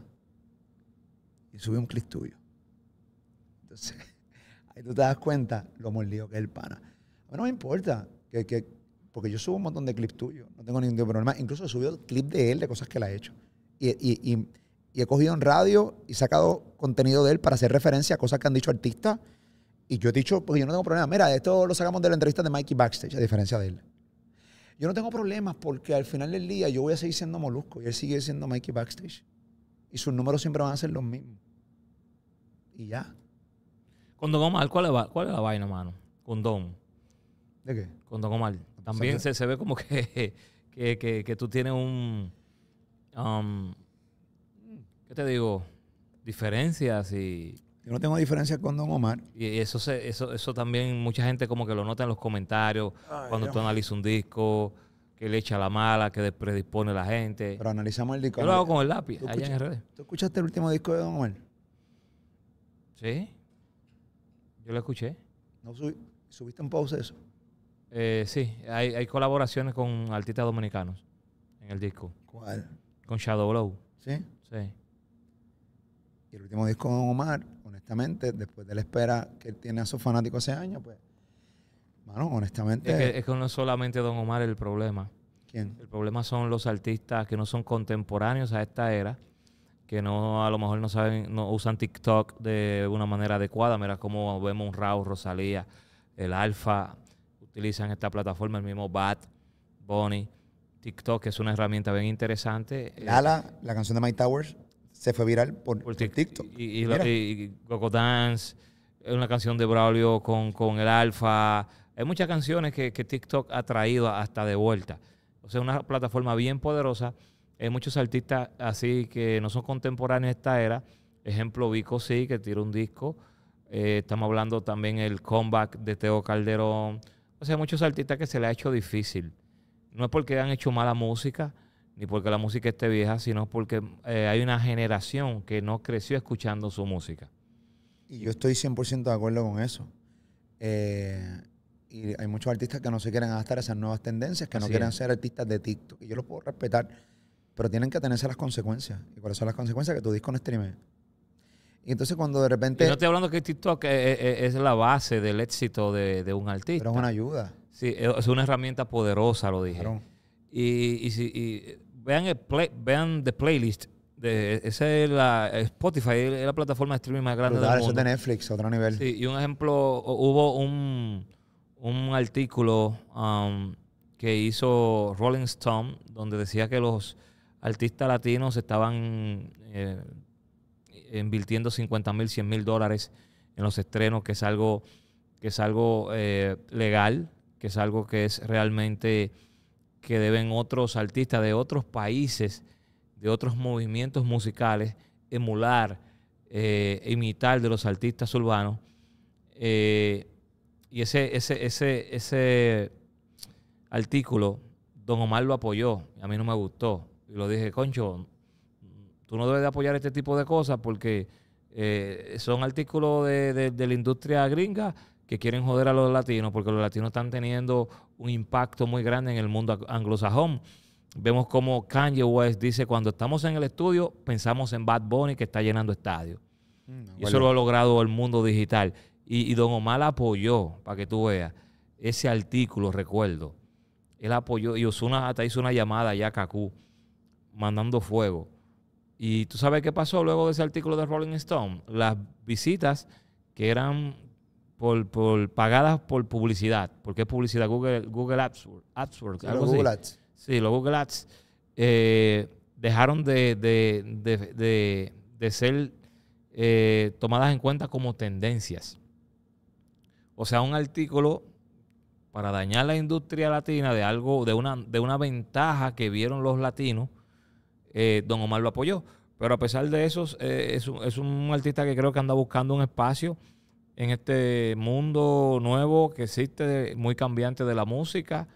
[SPEAKER 2] y sube un clip tuyo. Entonces, ahí tú te das cuenta lo mordido que es el pana. A no me importa que, que porque yo subo un montón de clips tuyos, no tengo ningún problema. Incluso he subido clips de él, de cosas que él ha hecho. Y, he cogido en radio y sacado contenido de él para hacer referencia a cosas que han dicho artistas. Y yo he dicho, pues yo no tengo problema. Mira, esto lo sacamos de la entrevista de Mikey Backstage, a diferencia de él. Yo no tengo problemas porque al final del día yo voy a seguir siendo Molusco y él sigue siendo Mikey Backstage. Y sus números siempre van a ser los mismos. Y ya.
[SPEAKER 1] Condón vamos ¿cuál es, ¿cuál es la vaina, mano? don ¿De qué? don Omar. También se, ve como que, que, tú tienes un... Um, ¿Qué te digo? Diferencias y...
[SPEAKER 2] Yo no tengo diferencias con Don Omar.
[SPEAKER 1] Y eso, se, eso, eso también mucha gente como que lo nota en los comentarios, cuando tú analizas un disco, que le echa la mala, que predispone a la gente. Pero
[SPEAKER 2] analizamos el disco.
[SPEAKER 1] Yo lo hago con el lápiz, allá en redes.
[SPEAKER 2] ¿Tú escuchaste el último disco de Don Omar? Sí. Yo lo escuché. ¿No subiste en pausa eso?
[SPEAKER 1] Eh, sí, hay, colaboraciones con artistas dominicanos en el disco. ¿Cuál? Con Shadow Blow.
[SPEAKER 2] ¿Sí? Sí. Y el último disco con Omar, honestamente, después de la espera que él tiene a su fanático ese año, pues, Bueno, honestamente...
[SPEAKER 1] Es que, no es solamente Don Omar el problema. ¿Quién? El problema son los artistas que no son contemporáneos a esta era, que no a lo mejor no saben, no usan TikTok de una manera adecuada. Mira cómo vemos un Raúl, Rosalía, el Alfa, utilizan esta plataforma, el mismo Bat, Bonnie, TikTok, que es una herramienta bien interesante. Eh, Lala,
[SPEAKER 2] la canción de My Towers, se fue viral por, TikTok. Y, y,
[SPEAKER 1] Dance, es una canción de Braulio con, el Alfa. Hay muchas canciones que, TikTok ha traído hasta de vuelta. O sea, una plataforma bien poderosa. Hay muchos artistas así que no son contemporáneos de esta era. Ejemplo, Vico sí, que tira un disco. Eh, estamos hablando también el comeback de Teo Calderón. O muchos artistas que se le ha hecho difícil. No es porque han hecho mala música, ni porque la música esté vieja, sino porque eh, hay una generación que no creció escuchando su música.
[SPEAKER 2] Y yo estoy 100% de acuerdo con eso. Eh, y hay muchos artistas que no se quieren adaptar a esas nuevas tendencias, que no quieren ser artistas de TikTok. Y yo lo puedo respetar, pero tienen que tenerse las consecuencias. ¿Y cuáles son las consecuencias? Que tu disco no streame. Y entonces cuando de repente... Yo no
[SPEAKER 1] estoy hablando que TikTok eh, eh, eh, es, la base del éxito de, un artista. Pero es una ayuda. Sí, es una herramienta poderosa, lo dije. Y, si, vean, el vean the playlist. esa es la Spotify, es la plataforma de streaming más grande del mundo. Eso es de
[SPEAKER 2] Netflix, otro nivel.
[SPEAKER 1] Sí, y un ejemplo, hubo un, un artículo um, que hizo Rolling Stone donde decía que los artistas latinos estaban eh, invirtiendo 50 mil, 100 mil dólares en los estrenos, que es algo, que es algo eh, legal, que es algo que es realmente que deben otros artistas de otros países, de otros movimientos musicales, emular, eh, imitar de los artistas urbanos. Eh, y ese, ese, ese, ese artículo, Don Omar lo apoyó, a mí no me gustó. Y lo dije, concho, tú no debes de apoyar este tipo de cosas porque eh, son artículos de, la industria gringa que quieren joder a los latinos porque los latinos están teniendo un impacto muy grande en el mundo anglosajón. Vemos como Kanye West dice, cuando estamos en el estudio, pensamos en Bad Bunny que está llenando estadios. Mm, y eso lo ha logrado el mundo digital. Y, Don Omar apoyó, para que tú veas, ese artículo, recuerdo. Él apoyó, y Osuna hasta hizo una llamada ya a Cacú mandando fuego. Y tú sabes qué pasó luego de ese artículo de Rolling Stone. Las visitas que eran por, pagadas por publicidad. porque es publicidad? Google, Google Ads. sí, Sí, los Google Ads eh, dejaron de, de ser eh, tomadas en cuenta como tendencias. O sea, un artículo para dañar la industria latina de algo, de una, de una ventaja que vieron los latinos eh, don Omar lo apoyó. Pero a pesar de eso, eh, es, un, artista que creo que anda buscando un espacio en este mundo nuevo que existe, muy cambiante de la música.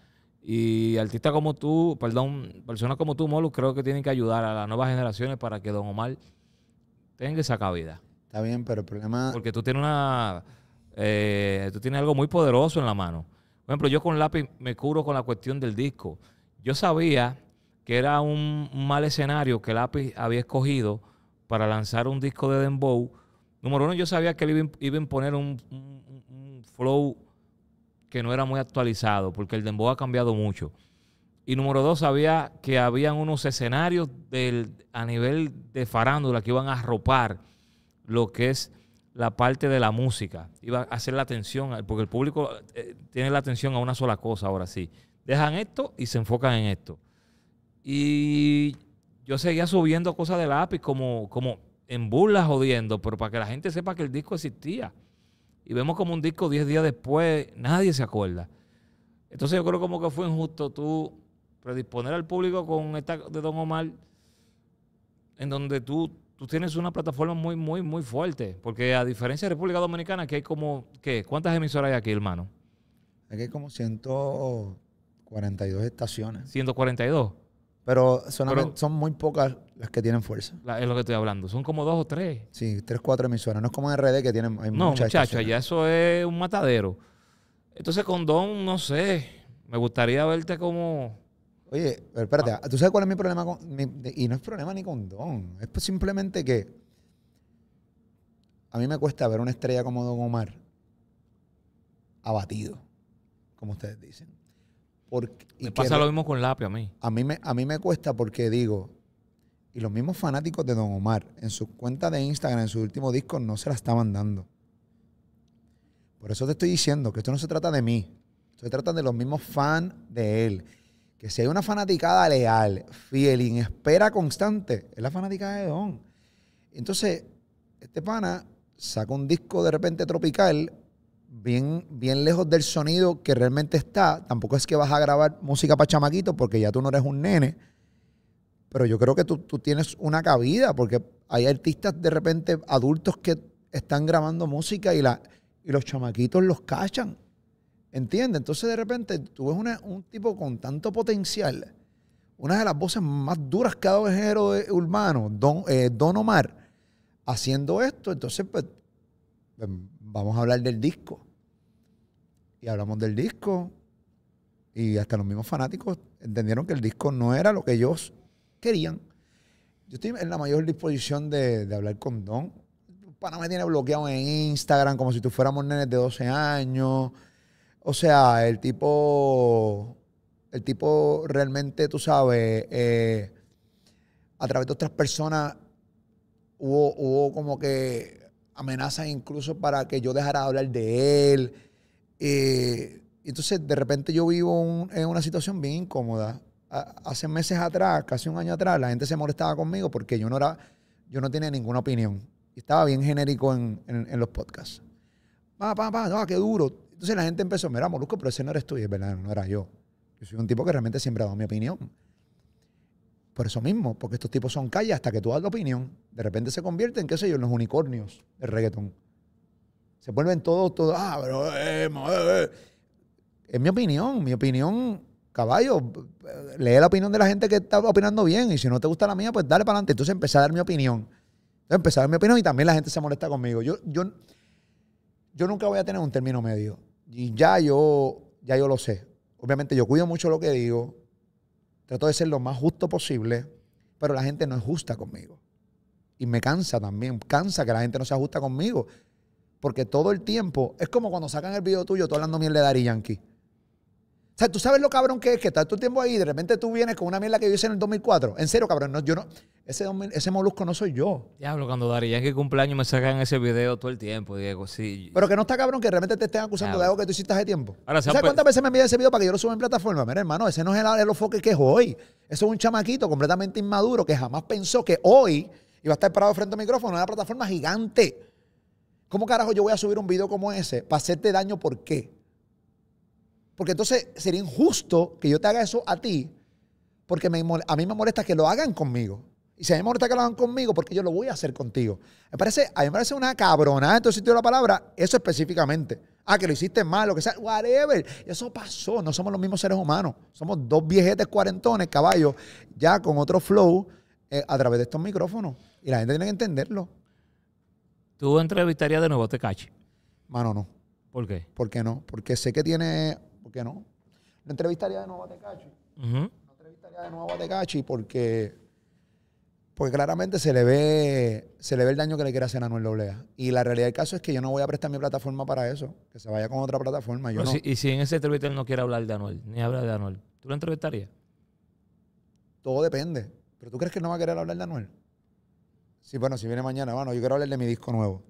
[SPEAKER 1] Y artistas como tú, perdón, personas como tú, Molu, creo que tienen que ayudar a las nuevas generaciones para que Don Omar tenga esa cabida. Está bien, pero el problema. Porque tú tienes una. Eh, tú tienes algo muy poderoso en la mano. Por ejemplo, yo con lápiz me curo con la cuestión del disco. Yo sabía que era un, mal escenario que Lápiz había escogido para lanzar un disco de Dembow. Número uno, yo sabía que él iba, a imponer un, flow que no era muy actualizado, porque el Dembow ha cambiado mucho. Y número dos, sabía que habían unos escenarios a nivel de farándula que iban a arropar lo que es la parte de la música. Iba a hacer la atención, porque el público eh, tiene la atención a una sola cosa ahora sí. Dejan esto y se enfocan en esto. Y yo seguía subiendo cosas de lápiz como, como en burlas jodiendo, pero para que la gente sepa que el disco existía. Y vemos como un disco 10 días después, nadie se acuerda. Entonces yo creo como que fue injusto tú predisponer al público con esta de Don Omar, en donde tú, tú tienes una plataforma muy, muy, muy fuerte. Porque a diferencia de República Dominicana, que hay como, ¿qué? ¿Cuántas emisoras hay aquí, hermano?
[SPEAKER 2] Aquí hay como 142 estaciones. 142. Pero, son muy pocas las que tienen fuerza.
[SPEAKER 1] es lo que estoy hablando.
[SPEAKER 2] Son como dos o tres. Sí, tres, cuatro emisoras. No es como en RD que tienen. Hay no, muchachos, ya
[SPEAKER 1] eso es un matadero. Entonces, con Don, no sé. Me gustaría verte como.
[SPEAKER 2] Oye, espérate, ¿tú sabes cuál es mi problema con.? y no es problema ni con Don. Es pues simplemente que. A mí me cuesta ver una estrella como Don Omar abatido, como ustedes dicen me pasa lo mismo con Lapi a mí. A mí, me, a mí me cuesta porque digo, y los mismos fanáticos de Don Omar en su cuenta de Instagram, en su último disco, no se la estaban dando. Por eso te estoy diciendo que esto no se trata de mí, esto se trata de los mismos fans de él. Que si hay una fanaticada leal, fiel, y espera constante, es la fanaticada de Don. Entonces, este pana saca un disco de repente tropical bien, bien lejos del sonido que realmente está. Tampoco es que vas a grabar música para chamaquitos porque ya tú no eres un nene. Pero yo creo que tú, tienes una cabida porque hay artistas de repente adultos que están grabando música y, la, y los chamaquitos los cachan. ¿Entiendes? Entonces de repente tú ves un tipo con tanto potencial. Una de las voces más duras que ha dado el género urbano, Don, eh, Don Omar, haciendo esto. Entonces, pues, pues vamos a hablar del disco y hablamos del disco. Y hasta los mismos fanáticos entendieron que el disco no era lo que ellos querían. Yo estoy en la mayor disposición de, hablar con Don. para me tiene bloqueado en Instagram como si tú fuéramos nenes de 12 años. O sea, el tipo, el tipo realmente, tú sabes, eh, a través de otras personas hubo, hubo como que amenazas incluso para que yo dejara de hablar de él y eh, entonces, de repente yo vivo en una situación bien incómoda. hace meses atrás, casi un año atrás, la gente se molestaba conmigo porque yo no era, yo no tenía ninguna opinión. Estaba bien genérico en, los podcasts. Pa, pa, pa, no, qué duro. Entonces la gente empezó, mira, Molusco, pero ese no eres tú. es verdad, no era yo. Yo soy un tipo que realmente siempre ha dado mi opinión. Por eso mismo, porque estos tipos son calles hasta que tú das la opinión. De repente se convierten, qué sé yo, en los unicornios del reggaetón. Se vuelven todos, todos, ah, pero, eh, eh, eh". Es mi opinión, mi opinión, caballo, lee la opinión de la gente que está opinando bien y si no te gusta la mía, pues dale para adelante. Entonces empecé a dar mi opinión. Entonces empecé a dar mi opinión y también la gente se molesta conmigo. Yo, yo, yo nunca voy a tener un término medio. Y ya yo, ya yo lo sé. Obviamente yo cuido mucho lo que digo, trato de ser lo más justo posible, pero la gente no es justa conmigo. Y me cansa también, cansa que la gente no se ajusta conmigo. Porque todo el tiempo es como cuando sacan el video tuyo, tú hablando mierda de Dari Yankee. O sea, tú sabes lo cabrón que es que estás todo el tiempo ahí y de repente tú vienes con una mierda que yo hice en el 2004. En serio, cabrón, no, yo no. Ese, ese molusco no soy yo.
[SPEAKER 1] Diablo, cuando Dari Yankee cumpleaños me sacan ese video todo el tiempo, Diego. Sí.
[SPEAKER 2] Pero que no está cabrón que realmente te estén acusando de algo que tú hiciste hace tiempo. ¿Sabes cuántas veces me envían ese video para que yo lo suba en plataforma? Mira, hermano, ese no es el, el enfoque que es hoy. Eso es un chamaquito completamente inmaduro que jamás pensó que hoy iba a estar parado frente al micrófono en una plataforma gigante. ¿Cómo carajo yo voy a subir un video como ese para hacerte daño? ¿Por qué? Porque entonces sería injusto que yo te haga eso a ti, porque me, a mí me molesta que lo hagan conmigo. Y si a mí me molesta que lo hagan conmigo, porque yo lo voy a hacer contigo. Me parece, a mí me parece una cabronada en todo sentido de la palabra, eso específicamente. Ah, que lo hiciste mal, lo que sea, whatever. Eso pasó, no somos los mismos seres humanos. Somos dos viejetes cuarentones, caballos, ya con otro flow eh, a través de estos micrófonos. Y la gente tiene que entenderlo. ¿Tú entrevistarías de nuevo a Tecachi? Este Mano, no. ¿Por qué? ¿Por qué no? Porque sé que tiene. ¿Por qué no? No entrevistaría de nuevo a Tecachi. Este no entrevistaría de nuevo a Tecachi este porque. Porque claramente se le ve se le ve el daño que le quiere hacer a Anuel Doblea. Y la realidad del caso es que yo no voy a prestar mi plataforma para eso. Que se vaya con otra plataforma. y si en ese
[SPEAKER 1] entrevista no quiere hablar de Anuel, ni habla de Anuel, ¿tú lo entrevistarías?
[SPEAKER 2] Todo depende. ¿Pero tú crees que no va a querer hablar de Anuel? Sí, bueno, si viene mañana, bueno, yo quiero hablarle de mi disco nuevo.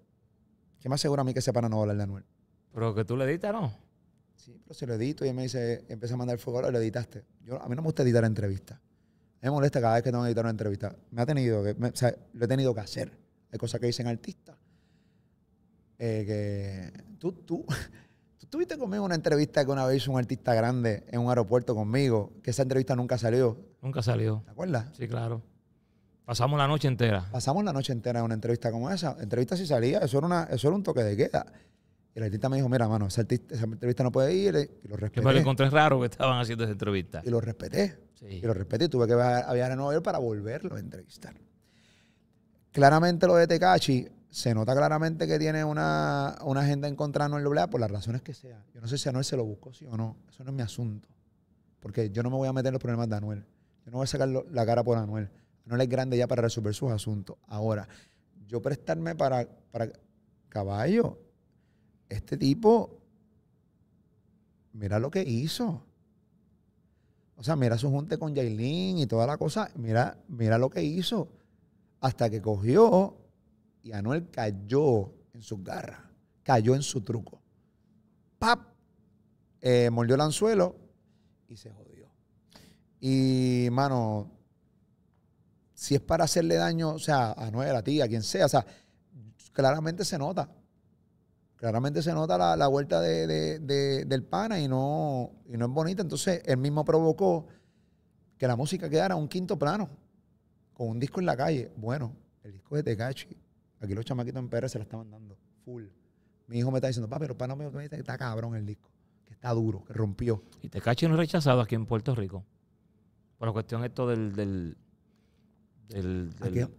[SPEAKER 2] ¿Qué me asegura a mí que se para no hablarle a de Anuel? Pero que tú le editas, ¿no? Sí, pero si lo edito y él me dice, empieza a mandar fuego, lo editaste. Yo, a mí no me gusta editar entrevistas. Me molesta cada vez que tengo que editar una entrevista. Me ha tenido que, o sea, lo he tenido que hacer. Hay cosas que dicen artistas. Eh, que tú, tú, tú tuviste conmigo una entrevista que una vez hizo un artista grande en un aeropuerto conmigo, que esa entrevista nunca salió. Nunca salió. ¿Te acuerdas? Sí, claro. Pasamos
[SPEAKER 1] la noche entera.
[SPEAKER 2] Pasamos la noche entera en una entrevista como esa. Entrevista si salía, eso era, un toque de queda. Y el artista me dijo, mira, mano, esa, entrevista no puede ir. Eh, y lo respeté. Pero lo encontré raro que estaban haciendo esa entrevista. Y lo respeté. Y lo respeté. Y tuve que viajar a Nueva York para volverlo a entrevistar. Claramente lo de Tecachi, se nota claramente que tiene una, una agenda en contra de Anuel Doblea por las razones que sea. Yo no sé si Anuel se lo buscó, sí o no. Eso no es mi asunto. Porque yo no me voy a meter en los problemas de Anuel. Yo no voy a sacar la cara por Anuel no es grande ya para resolver sus asuntos. Ahora, yo prestarme para, caballo, este tipo, mira lo que hizo. O sea, mira su junte con Jailin y toda la cosa. Mira, mira lo que hizo. Hasta que cogió y Anuel cayó en sus garras. Cayó en su truco. ¡Pap! Eh, el anzuelo y se jodió. Y, mano, si es para hacerle daño, o sea, a Noel, a ti, a quien sea, o sea, claramente se nota. Claramente se nota la, vuelta del pana y no, no es bonita. Entonces, él mismo provocó que la música quedara a un quinto plano, con un disco en la calle. Bueno, el disco de Tecachi, aquí los chamaquitos en Pérez se lo estaban dando, full. Mi hijo me está diciendo, papi, pero el pana me dice que está cabrón el disco, que está duro, que rompió. Y Tecachi no es rechazado aquí en Puerto Rico.
[SPEAKER 1] Por la cuestión esto del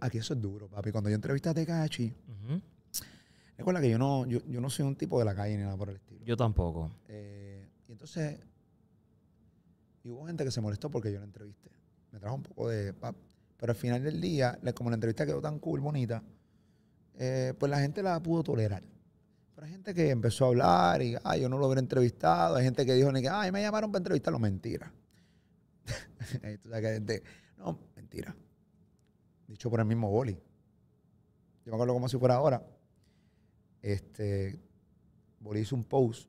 [SPEAKER 2] Aquí, eso es duro, papi. Cuando yo entrevisté a cachi es -huh. recuerda que yo no, yo, no soy un tipo de la calle ni nada por el estilo. Yo tampoco. Eh, y entonces, y hubo gente que se molestó porque yo la entrevisté. Me trajo un poco de... Pap, pero al final del día, como la entrevista quedó tan cool, bonita, eh, pues la gente la pudo tolerar. Pero hay gente que empezó a hablar y, ay, yo no lo hubiera entrevistado. Hay gente que dijo, ay, me llamaron para entrevistarlo. Mentira. gente, no, mentira dicho por el mismo boli. Yo me acuerdo como si fuera ahora. Este, Boli hizo un post,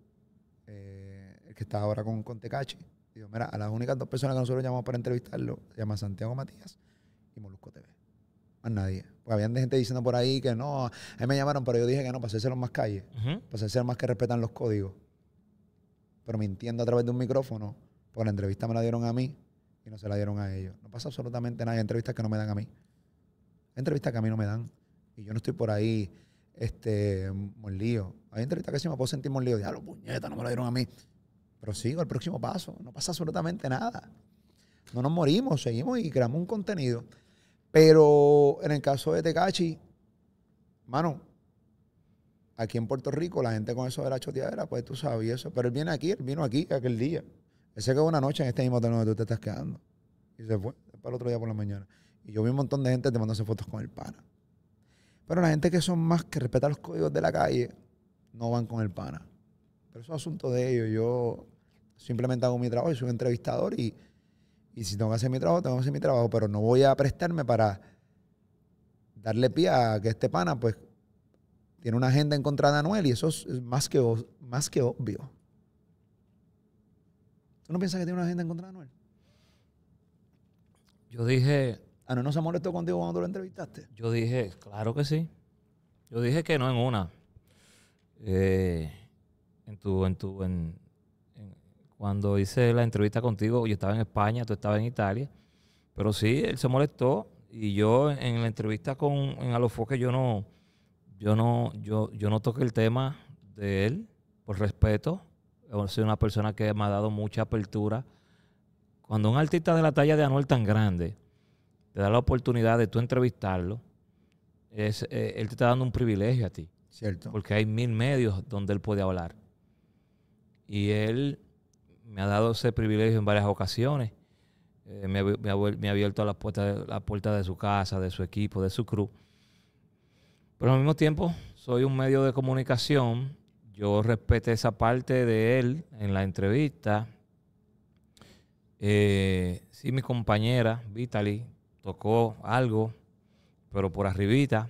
[SPEAKER 2] eh, el que está ahora con, con Tecachi. Digo, mira, a las únicas dos personas que nosotros llamamos para entrevistarlo, se llama Santiago Matías y Molusco TV. A nadie. Porque habían gente diciendo por ahí que no, a me llamaron, pero yo dije que no, para ser más calles, Para hacerse para ser más que respetan los códigos. Pero mintiendo a través de un micrófono, porque la entrevista me la dieron a mí y no se la dieron a ellos. No pasa absolutamente nada. Hay entrevistas que no me dan a mí hay entrevistas que a mí no me dan. Y yo no estoy por ahí este, lío Hay entrevistas que sí me puedo sentir mordido. los puñeta, no me lo dieron a mí. Pero sigo el próximo paso. No pasa absolutamente nada. No nos morimos, seguimos y creamos un contenido. Pero en el caso de Tecachi, mano, aquí en Puerto Rico, la gente con eso de la choteadera, pues tú sabes eso. Pero él viene aquí, él vino aquí aquel día. ese que una noche en este mismo hotel donde tú te estás quedando. Y se fue, para el otro día por la mañana. Y yo vi un montón de gente te mandando fotos con el pana. Pero la gente que son más, que respeta los códigos de la calle, no van con el pana. Pero eso es asunto de ellos. Yo simplemente hago mi trabajo, y soy un entrevistador y, si tengo que hacer mi trabajo, tengo que hacer mi trabajo, pero no voy a prestarme para darle pie a que este pana, pues, tiene una agenda en contra de Anuel y eso es, más, que, más que obvio. ¿Tú no piensas que tiene una agenda en contra de Anuel? Yo dije, Ah, no, se molestó contigo cuando lo entrevistaste?
[SPEAKER 1] Yo dije, claro que sí. Yo dije que no en una. Eh, en tu, en tu, cuando hice la entrevista contigo, yo estaba en España, tú estabas en Italia. Pero sí, él se molestó. Y yo en la entrevista con en Alofoque yo no, yo no, yo, yo no toqué el tema de él por respeto. Es una persona que me ha dado mucha apertura. Cuando un artista de la talla de Anuel tan grande, te da la oportunidad de tú entrevistarlo, es, eh, él te está dando un privilegio a ti. Cierto. Porque hay mil medios donde él puede hablar. Y él me ha dado ese privilegio en varias ocasiones. Eh, me, ha, abierto las puertas la puerta de su casa, de su equipo, de su crew. Pero al mismo tiempo, soy un medio de comunicación. Yo respeté esa parte de él en la entrevista. Eh, sí, mi compañera, Vitaly, tocó algo, pero por arribita.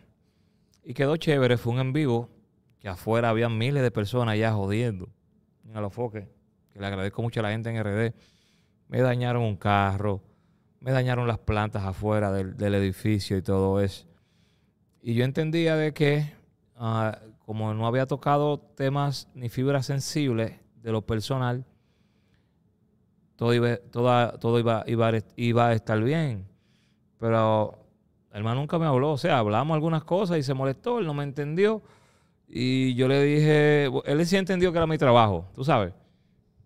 [SPEAKER 1] Y quedó chévere, fue un en vivo que afuera había miles de personas ya jodiendo. En foques que le agradezco mucho a la gente en RD. Me dañaron un carro, me dañaron las plantas afuera del, edificio y todo eso. Y yo entendía de que, ah, como no había tocado temas ni fibras sensibles de lo personal, todo iba, toda, todo iba, iba, iba a estar bien. Pero el hermano nunca me habló. O sea, hablamos algunas cosas y se molestó, él no me entendió. Y yo le dije, él sí entendió que era mi trabajo, tú sabes.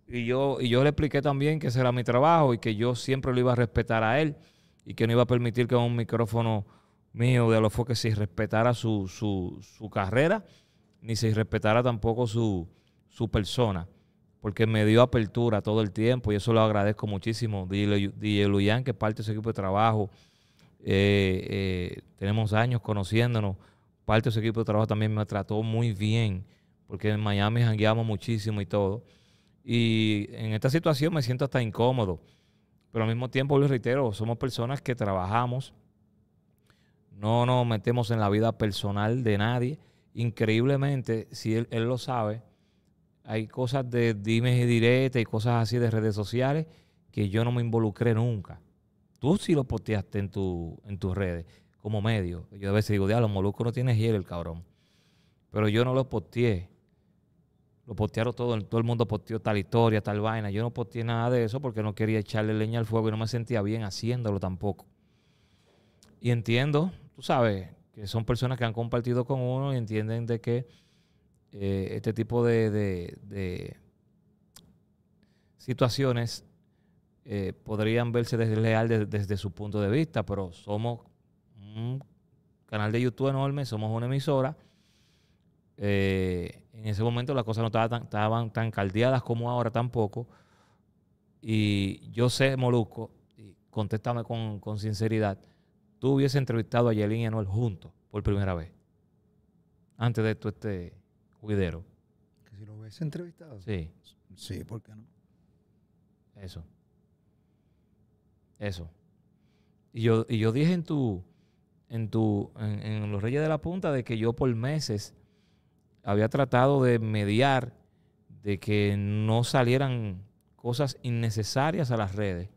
[SPEAKER 1] Y yo, y yo le expliqué también que ese era mi trabajo y que yo siempre lo iba a respetar a él y que no iba a permitir que un micrófono mío de los foques se respetara su, su, su, carrera ni se respetara tampoco su, persona. Porque me dio apertura todo el tiempo y eso lo agradezco muchísimo. DJ Luyan, que parte de su equipo de trabajo, eh, eh, tenemos años conociéndonos. Parte de su equipo de trabajo también me trató muy bien, porque en Miami jangueamos muchísimo y todo. Y en esta situación me siento hasta incómodo, pero al mismo tiempo, les reitero, somos personas que trabajamos, no nos metemos en la vida personal de nadie. Increíblemente, si él, lo sabe, hay cosas de dimes y directas y cosas así de redes sociales que yo no me involucré nunca tú sí lo posteaste en, tu, en tus redes como medio. Yo a veces digo, diablo, Molusco no tiene hielo el cabrón. Pero yo no lo posteé. Lo postearon todo, todo el mundo posteó tal historia, tal vaina. Yo no posteé nada de eso porque no quería echarle leña al fuego y no me sentía bien haciéndolo tampoco. Y entiendo, tú sabes, que son personas que han compartido con uno y entienden de que eh, este tipo de, de situaciones eh, podrían verse desleales desde su punto de vista, pero somos un canal de YouTube enorme, somos una emisora. Eh, en ese momento las cosas no estaban tan, estaban caldeadas como ahora tampoco. Y yo sé, Molusco, y contéstame con, sinceridad, tú hubiese entrevistado a Yelin y a Noel juntos por primera vez, antes de todo este cuidero?
[SPEAKER 2] Que si lo hubiese entrevistado. Sí. Sí, ¿por qué no?
[SPEAKER 1] Eso. Eso. Y yo, y yo dije en tu, en tu, en, Los Reyes de la Punta de que yo por meses había tratado de mediar de que no salieran cosas innecesarias a las redes.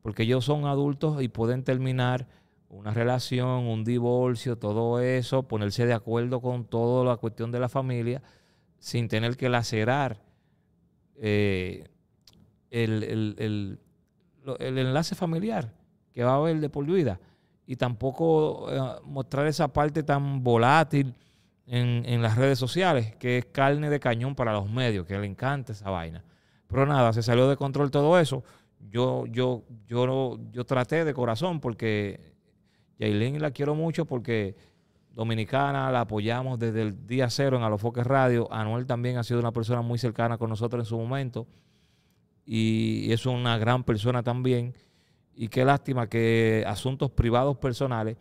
[SPEAKER 1] Porque ellos son adultos y pueden terminar una relación, un divorcio, todo eso, ponerse de acuerdo con toda la cuestión de la familia sin tener que lacerar eh, el, el, el enlace familiar que va a haber de por y tampoco eh, mostrar esa parte tan volátil en, las redes sociales, que es carne de cañón para los medios, que le encanta esa vaina. Pero nada, se salió de control todo eso. Yo, yo, yo, yo, yo traté de corazón porque Yailin la quiero mucho porque dominicana, la apoyamos desde el día cero en Alofoque Radio. Anuel también ha sido una persona muy cercana con nosotros en su momento y es una gran persona también. Y qué lástima que asuntos privados personales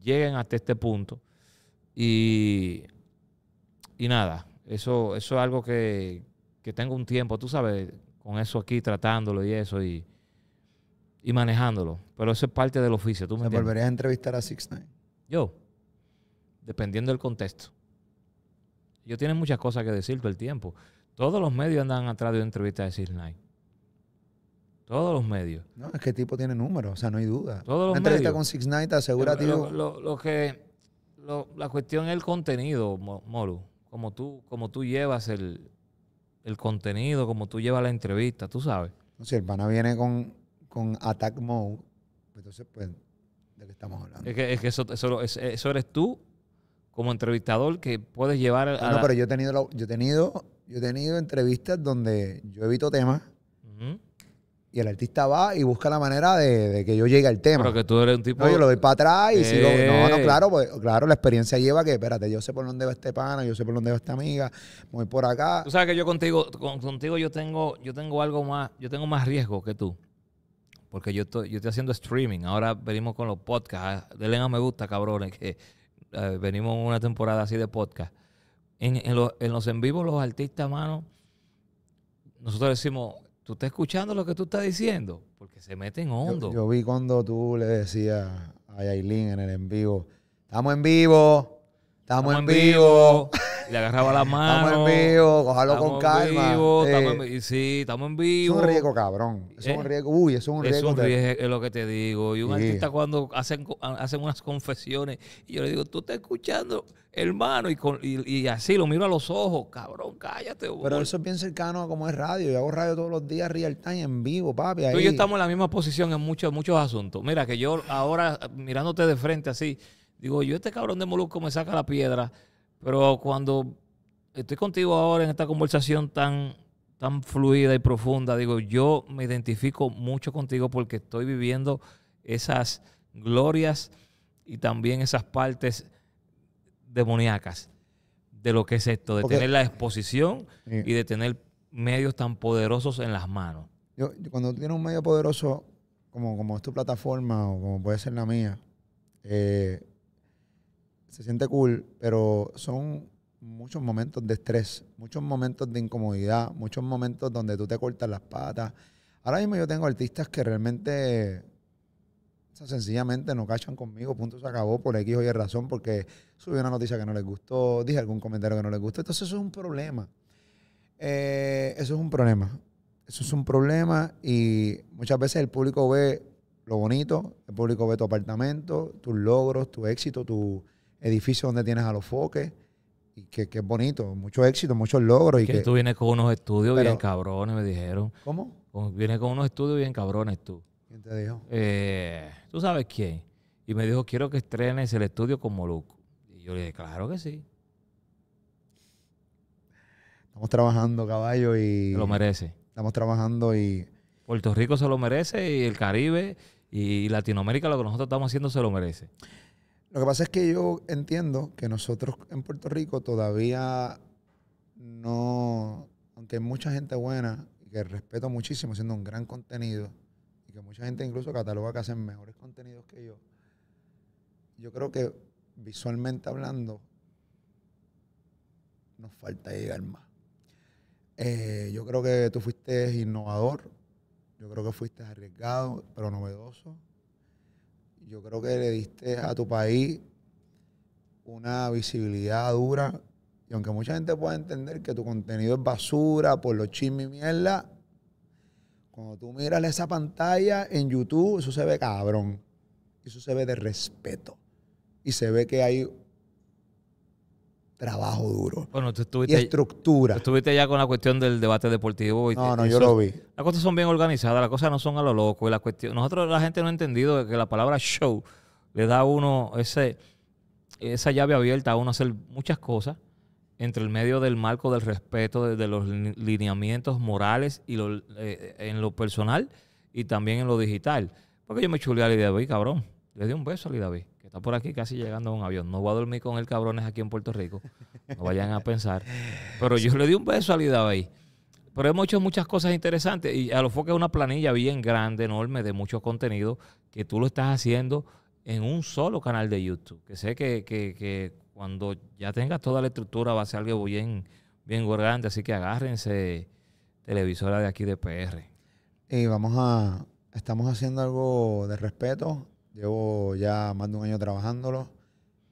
[SPEAKER 1] lleguen hasta este punto. Y, nada, eso, eso es algo que, tengo un tiempo, tú sabes, con eso aquí tratándolo y eso y, manejándolo. Pero eso es parte del oficio. ¿tú me volverías a
[SPEAKER 2] entrevistar a Six Nine? Yo,
[SPEAKER 1] dependiendo del contexto. Yo tiene muchas cosas que decir todo el tiempo. Todos los medios andan atrás de una entrevista de Six Nine. Todos los medios.
[SPEAKER 2] No, es que el tipo tiene números, o sea, no hay duda. Todos los entrevista con Six Nights, asegura, Lo,
[SPEAKER 1] lo, que, la cuestión es el contenido, Moru. Como tú, como tú llevas el, el contenido, como tú llevas la entrevista, tú sabes.
[SPEAKER 2] No, si el pana viene con, con Attack Mode,
[SPEAKER 1] pues entonces, pues, de qué estamos hablando. Es que, es que eso, eso, eres tú como entrevistador que puedes llevar. A no, pero yo
[SPEAKER 2] he tenido, yo he tenido, yo he tenido entrevistas donde yo evito temas. Y el artista va y busca la manera de, que yo llegue al tema. Pero que
[SPEAKER 1] tú eres un tipo. No, yo lo doy para
[SPEAKER 2] atrás y sigo. No, no, eh. claro, pues, claro, la experiencia lleva que, espérate, yo sé por dónde va este pana, yo sé por dónde va esta amiga, voy por acá.
[SPEAKER 1] Tú sabes que yo contigo, contigo yo tengo, yo tengo algo más, yo tengo más riesgo que tú. Porque yo, estoy yo estoy haciendo streaming. Ahora venimos con los podcasts. Denle a me gusta, cabrones, que eh, venimos una temporada así de podcast. En, los, en los en los artistas, mano, nosotros decimos, ¿Tú estás escuchando lo que tú estás diciendo? Porque se mete en hondo. Yo,
[SPEAKER 2] vi cuando tú le decías a Aileen en el en vivo, estamos en vivo, estamos, en vivo. Le agarraba la mano. Estamos en vivo, cójalo con calma. Vivo, estamos en, sí, estamos en vivo. Es un riesgo, cabrón. Es un ¿Eh? riesgo. Uy, es un riesgo. Es un riesgo, es lo que
[SPEAKER 1] te digo. Y un artista cuando hacen, hacen unas confesiones, y yo le digo, tú estás escuchando, hermano, y, y, así lo miro a los ojos, cabrón, cállate. Pero eso
[SPEAKER 2] es bien cercano a como es radio. Yo hago radio todos los días, real time, en vivo, papi. Tú y yo estamos en la misma posición en muchos, muchos
[SPEAKER 1] asuntos. Mira, que yo ahora, mirándote de frente así, digo, yo este cabrón de Molusco me saca la piedra. Pero cuando estoy contigo ahora en esta conversación tan, tan fluida y profunda, digo, yo me identifico mucho contigo porque estoy viviendo esas glorias y también esas partes demoníacas de lo que es esto, de tener la exposición y de tener medios tan poderosos en las manos.
[SPEAKER 2] Yo, cuando tienes un medio poderoso, como, como es tu plataforma o como puede ser la mía, eh, se siente cool, pero son muchos momentos de estrés, muchos momentos de incomodidad, muchos momentos donde tú te cortas las patas. Ahora mismo yo tengo artistas que realmente sencillamente no cachan conmigo, punto se acabó por X o Y razón, porque subí una noticia que no les gustó, dije algún comentario que no les gustó. Entonces eso es un problema. Eh, eso es un problema. Eso es un problema y muchas veces el público ve lo bonito, el público ve tu apartamento, tus logros, tu éxito, tu, edificio donde tienes a los foques. Y que, es bonito, mucho éxito, muchos logros. Y que, tú
[SPEAKER 1] vienes con unos estudios bien cabrones, me dijeron. ¿Cómo? Vienes con unos estudios bien cabrones tú. ¿Quién te dijo? Eh, tú sabes quién. Y me dijo, quiero que estrenes el estudio con Moluco. Y yo le dije, claro que sí.
[SPEAKER 2] Estamos trabajando, caballo, y... Se lo merece. Estamos trabajando y...
[SPEAKER 1] Puerto Rico se lo merece y el Caribe y Latinoamérica, lo que nosotros estamos haciendo, se lo merece.
[SPEAKER 2] Lo que pasa es que yo entiendo que nosotros en Puerto Rico todavía no, aunque hay mucha gente buena y que respeto muchísimo haciendo un gran contenido y que mucha gente incluso cataloga que hacen mejores contenidos que yo, yo creo que visualmente hablando nos falta llegar más. Eh, yo creo que tú fuiste innovador, yo creo que fuiste arriesgado, pero novedoso yo creo que le diste a tu país una visibilidad dura. Y aunque mucha gente pueda entender que tu contenido es basura por los chismes y mierda, cuando tú miras esa pantalla en YouTube, eso se ve cabrón. Eso se ve de respeto. Y se ve que hay trabajo duro.
[SPEAKER 1] Bueno, y estructura. estuviste ya con la cuestión del debate deportivo. Y no, no, yo lo vi. Las cosas son bien organizadas, las cosas no son a lo loco. Y la cuestión, nosotros la gente no ha entendido que la palabra show le da a uno ese, esa llave abierta a uno hacer muchas cosas entre el medio del marco del respeto, de, los lineamientos morales y lo, eh, en lo personal y también en lo digital. Porque yo me chulé a Lidaví, cabrón. Le di un beso a david está por aquí casi llegando a un avión. No voy a dormir con el cabrones aquí en Puerto Rico. No vayan a pensar. Pero yo le di un beso a ahí. Pero hemos hecho muchas cosas interesantes. Y a lo foco es una planilla bien grande, enorme, de mucho contenido, que tú lo estás haciendo en un solo canal de YouTube. Que sé que, cuando ya tengas toda la estructura va a ser algo bien, bien grande. Así que agárrense televisora de aquí de PR.
[SPEAKER 2] Y vamos a. Estamos haciendo algo de respeto Llevo ya más de un año trabajándolo.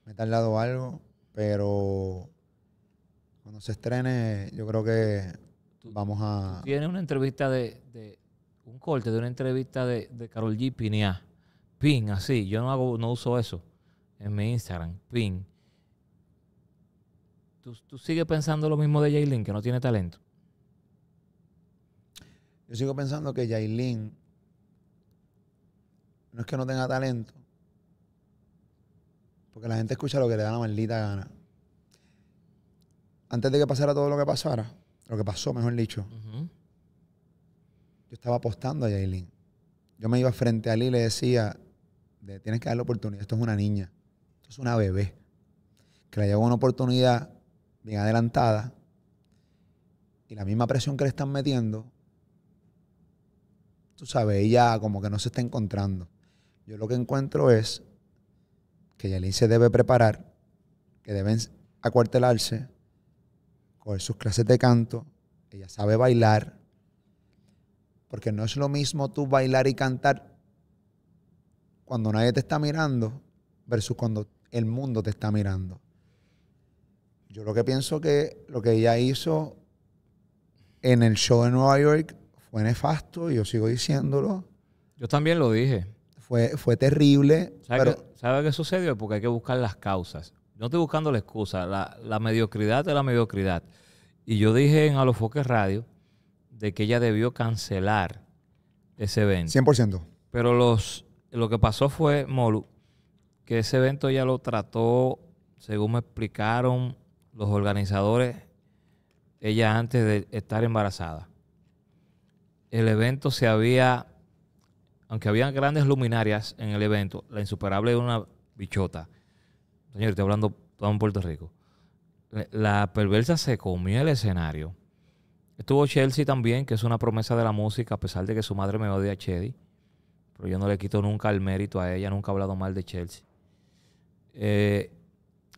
[SPEAKER 2] Me he tardado algo, pero cuando se estrene, yo creo que vamos a.
[SPEAKER 1] tiene una entrevista de, Un corte de una entrevista de, Carol G. Pinea. Pin, así. Yo no, hago, no uso eso en mi Instagram. Pin. ¿Tú, sigues pensando lo mismo de Jaylin, que no tiene talento?
[SPEAKER 2] Yo sigo pensando que Jailin no es que no tenga talento. Porque la gente escucha lo que le da la maldita gana. Antes de que pasara todo lo que pasara, lo que pasó, mejor dicho,
[SPEAKER 1] yo
[SPEAKER 2] estaba apostando a Yailin. Yo me iba frente a él y le decía, tienes que darle oportunidad. Esto es una niña. Esto es una bebé. Que le llegó una oportunidad bien adelantada. Y la misma presión que le están metiendo, tú sabes, ella como que no se está encontrando. Yo lo que encuentro es que Yalin se debe preparar, que deben acuartelarse, coger sus clases de canto, ella sabe bailar, porque no es lo mismo tú bailar y cantar cuando nadie te está mirando versus cuando el mundo te está mirando. Yo lo que pienso que lo que ella hizo en el show de Nueva York fue nefasto y yo sigo diciéndolo.
[SPEAKER 1] Yo también lo dije.
[SPEAKER 2] Fue, terrible. ¿Sabe
[SPEAKER 1] pero... qué sucedió? Porque hay que buscar las causas. no estoy buscando la excusa. La, mediocridad de la mediocridad. Y yo dije en los foques Radio de que ella debió cancelar ese evento. 100%. Pero los, lo que pasó fue, Molu, que ese evento ya lo trató, según me explicaron los organizadores, ella antes de estar embarazada. El evento se había aunque había grandes luminarias en el evento, la insuperable de una bichota. Señor, estoy hablando todo en Puerto Rico. La perversa se comió el escenario. Estuvo Chelsea también, que es una promesa de la música, a pesar de que su madre me odia a Chedi. Pero yo no le quito nunca el mérito a ella, nunca he hablado mal de Chelsea. Eh,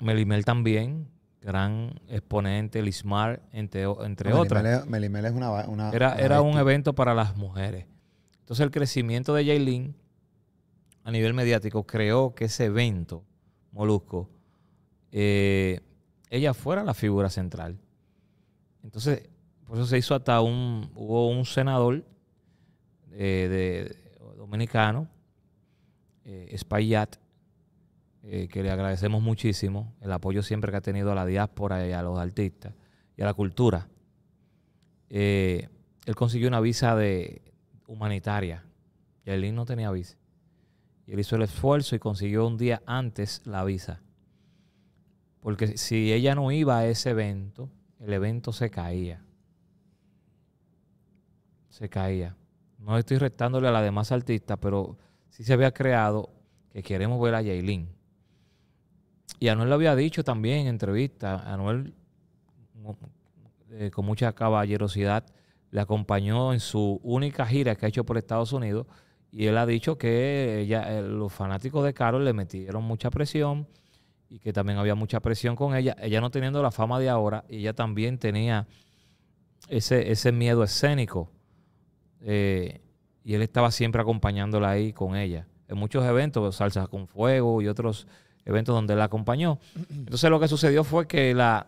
[SPEAKER 1] Melimel también, gran exponente, Lismar, entre, entre otras.
[SPEAKER 2] Melimel, es era, era un evento para las
[SPEAKER 1] mujeres. Entonces el crecimiento de Jailin a nivel mediático creó que ese evento, Molusco, eh, ella fuera la figura central. Entonces, por eso se hizo hasta un, hubo un senador eh, dominicano, eh, Spayat, eh, que le agradecemos muchísimo el apoyo siempre que ha tenido a la diáspora y a los artistas y a la cultura. él consiguió una visa de, humanitaria. ...Yailin no tenía visa. Y él hizo el esfuerzo y consiguió un día antes la visa. Porque si ella no iba a ese evento, el evento se caía. Se caía. No estoy restándole a la demás artista, pero sí se había creado que queremos ver a Yailin. Y Anuel lo había dicho también en entrevista. Anuel, eh, con mucha caballerosidad, le acompañó en su única gira que ha hecho por Estados Unidos. Y él ha dicho que ella, eh, los fanáticos de Carol le metieron mucha presión y que también había mucha presión con ella. Ella no teniendo la fama de ahora, ella también tenía ese, ese miedo escénico. Eh, y él estaba siempre acompañándola ahí con ella. En muchos eventos, Salsas con Fuego y otros eventos donde la acompañó. Entonces lo que sucedió fue que la,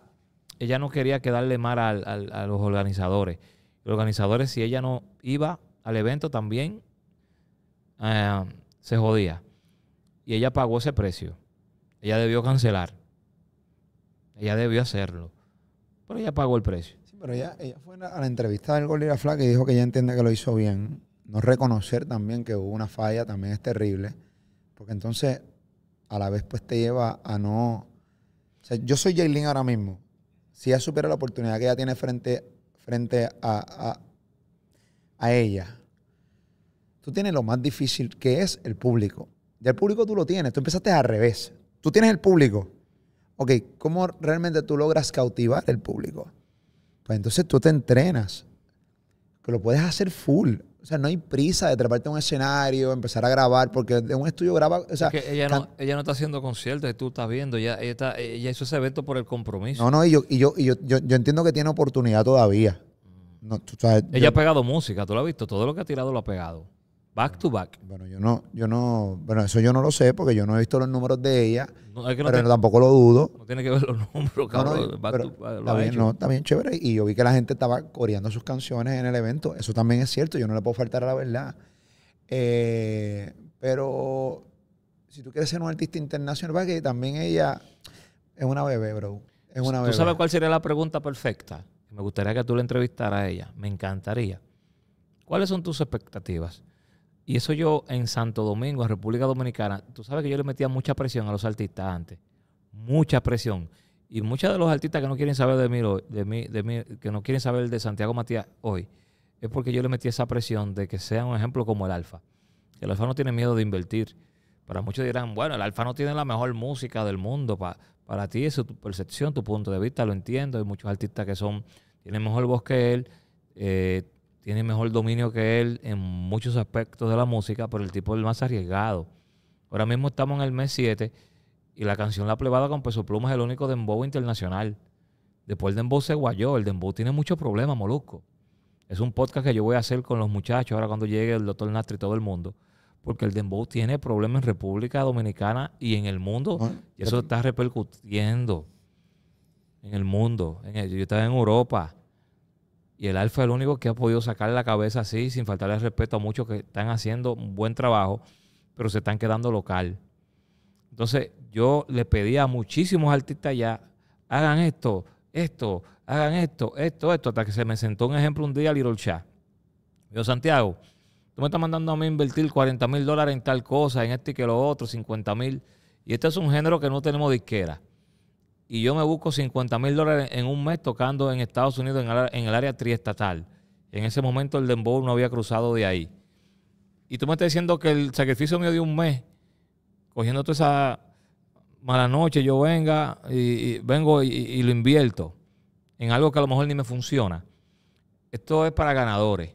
[SPEAKER 1] ella no quería quedarle mal a los organizadores los organizadores, si ella no iba al evento también, eh, se jodía. Y ella pagó ese precio. Ella debió cancelar. Ella debió hacerlo. Pero ella pagó el precio.
[SPEAKER 2] Sí, pero ella, ella fue a la entrevista del Gol y la y dijo que ella entiende que lo hizo bien. No reconocer también que hubo una falla también es terrible. Porque entonces, a la vez, pues te lleva a no. O sea, yo soy Jaylin ahora mismo. Si ella supera la oportunidad que ella tiene frente frente a, ella, tú tienes lo más difícil que es el público. Y el público tú lo tienes, tú empezaste al revés. Tú tienes el público. Ok, ¿cómo realmente tú logras cautivar el público? Pues entonces tú te entrenas, que lo puedes hacer full. O sea, no hay prisa de treparte a un escenario, empezar a grabar, porque de un estudio graba. O sea, que ella, no,
[SPEAKER 1] ella no está haciendo conciertos tú estás viendo. Ella, ella, está, hizo ese evento por el compromiso. No, no, y
[SPEAKER 2] yo, y yo, y yo, yo, entiendo que tiene oportunidad todavía. ella ha
[SPEAKER 1] pegado música, tú lo has visto. Todo lo que ha tirado lo ha pegado. Back to back. Bueno,
[SPEAKER 2] yo no, yo no, bueno, eso yo no lo sé porque yo no he visto los números de ella, pero tampoco lo dudo. No tiene que ver los números, cabrón. back to también, chévere. Y yo vi que la gente estaba coreando sus canciones en el evento. Eso también es cierto, yo no le puedo faltar a la verdad. Eh, pero si tú quieres ser un artista internacional, va que también ella es una bebé, bro. Es una ¿Tú sabes
[SPEAKER 1] cuál sería la pregunta perfecta? Me gustaría que tú la entrevistaras a ella. Me encantaría. ¿Cuáles son tus expectativas? Y eso yo en Santo Domingo, en República Dominicana, tú sabes que yo le metía mucha presión a los artistas antes, mucha presión. Y muchos de los artistas que no quieren saber de mí, de mí, de mí, que no quieren saber de Santiago Matías hoy, es porque yo le metí esa presión de que sea un ejemplo como el Alfa. El Alfa no tiene miedo de invertir. Para muchos dirán, bueno, el Alfa no tiene la mejor música del mundo. Para, para ti eso es tu percepción, tu punto de vista, lo entiendo. Hay muchos artistas que son, tienen mejor voz que él, eh, tiene mejor dominio que él en muchos aspectos de la música, pero el tipo es el más arriesgado. Ahora mismo estamos en el mes 7 y la canción La Plebada con Peso Pluma es el único dembow internacional. Después el dembow se guayó, el dembow tiene muchos problemas, Molusco. Es un podcast que yo voy a hacer con los muchachos ahora cuando llegue el doctor Nastri y todo el mundo. Porque el dembow tiene problemas en República Dominicana y en el mundo. y eso está repercutiendo en el mundo. yo estaba en Europa. Y el Alfa es el único que ha podido sacar la cabeza así, sin faltarle respeto a muchos que están haciendo un buen trabajo, pero se están quedando local. Entonces, yo le pedí a muchísimos artistas ya, hagan esto, esto, hagan esto, esto, esto, hasta que se me sentó un ejemplo un día Little Chat. Yo, Santiago, tú me estás mandando a mí invertir 40 mil dólares en tal cosa, en este y que lo otro, 50 mil. Y este es un género que no tenemos disquera y yo me busco 50 mil dólares en un mes tocando en Estados Unidos en el, área triestatal. En ese momento el Dembow no había cruzado de ahí. Y tú me estás diciendo que el sacrificio mío de un mes, cogiendo toda esa mala noche, yo venga y, vengo y, y lo invierto en algo que a lo mejor ni me funciona. Esto es para ganadores.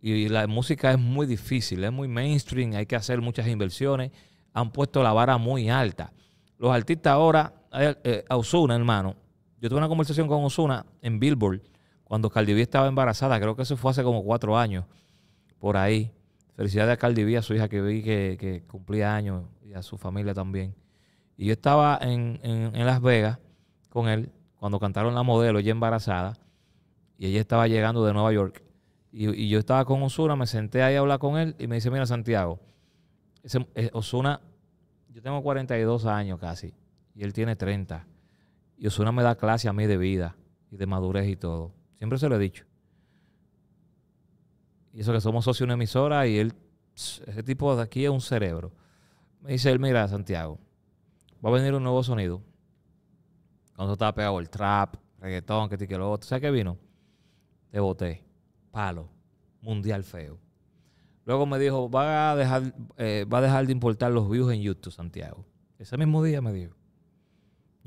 [SPEAKER 1] Y la música es muy difícil, es muy mainstream, hay que hacer muchas inversiones. Han puesto la vara muy alta. Los artistas ahora eh, a Osuna, hermano. Yo tuve una conversación con Osuna en Billboard cuando Cardi estaba embarazada. Creo que eso fue hace como cuatro años, por ahí. Felicidades a Cardi a su hija que vi que, cumplía años y a su familia también. Y yo estaba en, Las Vegas con él cuando cantaron La Modelo, ella embarazada, y ella estaba llegando de Nueva York. Y, y yo estaba con Osuna, me senté ahí a hablar con él y me dice, mira Santiago, eh, Osuna, yo tengo 42 años casi, y él tiene 30. Y Osuna me da clase a mí de vida y de madurez y todo. Siempre se lo he dicho. Y eso que somos socios de una emisora y él, ese tipo de aquí es un cerebro. Me dice él, mira, Santiago, va a venir un nuevo sonido. Cuando estaba pegado el trap, reggaetón, que te lo otro. ¿Sabes qué vino? Te boté. Palo. Mundial feo. Luego me dijo, va a dejar, eh, va a dejar de importar los views en YouTube, Santiago. Ese mismo día me dijo.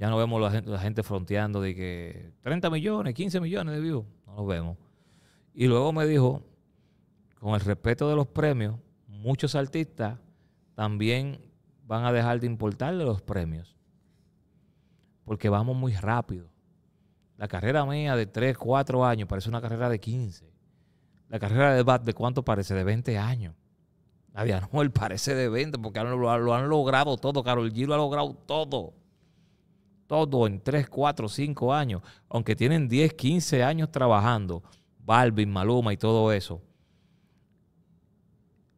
[SPEAKER 1] Ya no vemos la gente, la gente fronteando de que 30 millones, 15 millones de views. No los vemos. Y luego me dijo, con el respeto de los premios, muchos artistas también van a dejar de importarle los premios. Porque vamos muy rápido. La carrera mía de 3, 4 años parece una carrera de 15. La carrera de Bat, ¿de cuánto parece? De 20 años. La no él parece de 20, porque lo, han logrado todo. Carol G lo ha logrado todo todo en 3, 4, 5 años, aunque tienen 10, 15 años trabajando, Balvin, Maluma y todo eso.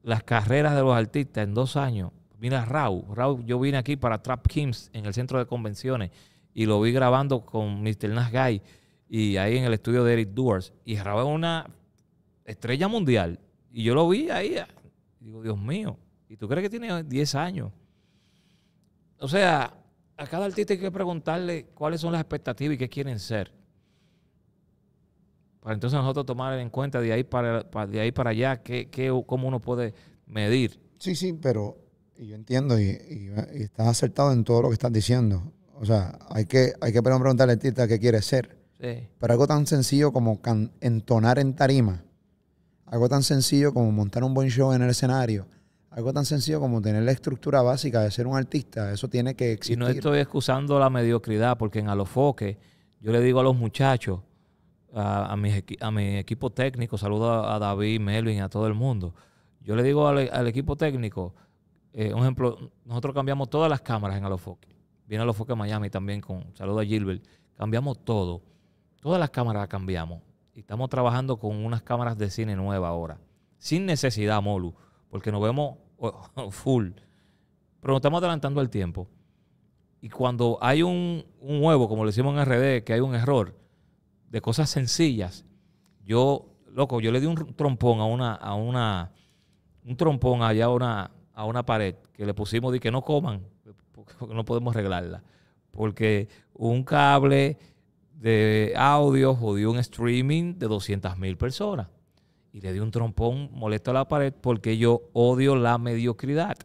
[SPEAKER 1] Las carreras de los artistas en dos años. Mira, Raúl, Raúl, yo vine aquí para Trap Kings en el centro de convenciones y lo vi grabando con Mr. Nas Guy y ahí en el estudio de Eric Duars. Y Raúl es una estrella mundial. Y yo lo vi ahí. Digo, Dios mío, ¿y tú crees que tiene 10 años? O sea, a cada artista hay que preguntarle cuáles son las expectativas y qué quieren ser. Para entonces nosotros tomar en cuenta de ahí para, de ahí para allá qué, qué, cómo uno puede medir. Sí, sí, pero
[SPEAKER 2] yo entiendo y, estás acertado en todo lo que estás diciendo. O sea, hay que, hay que preguntarle al artista qué quiere ser. Sí. Pero algo tan sencillo como entonar en tarima, algo tan sencillo como montar un buen show en el escenario, algo tan sencillo como tener la estructura básica de ser un artista, eso tiene que existir. Y no estoy
[SPEAKER 1] excusando la mediocridad, porque en Alofoque yo le digo a los muchachos, a, mi, equipo técnico, saludo a, David, Melvin, a todo el mundo. Yo le digo al, equipo técnico, eh, un ejemplo, nosotros cambiamos todas las cámaras en Alofoque. Viene Alofoque Miami también con, saludo a Gilbert, cambiamos todo. Todas las cámaras las cambiamos. Y estamos trabajando con unas cámaras de cine nueva ahora. Sin necesidad, Molu, porque nos vemos full. Pero nos estamos adelantando al tiempo. Y cuando hay un, un huevo, como le decimos en RD, que hay un error de cosas sencillas, yo, loco, yo le di un trompón a una, a una, un trompón allá a una, a una pared que le pusimos de que no coman, porque no podemos arreglarla. Porque un cable de audio jodió un streaming de 200 mil personas y le di un trompón molesto a la pared porque yo odio la mediocridad.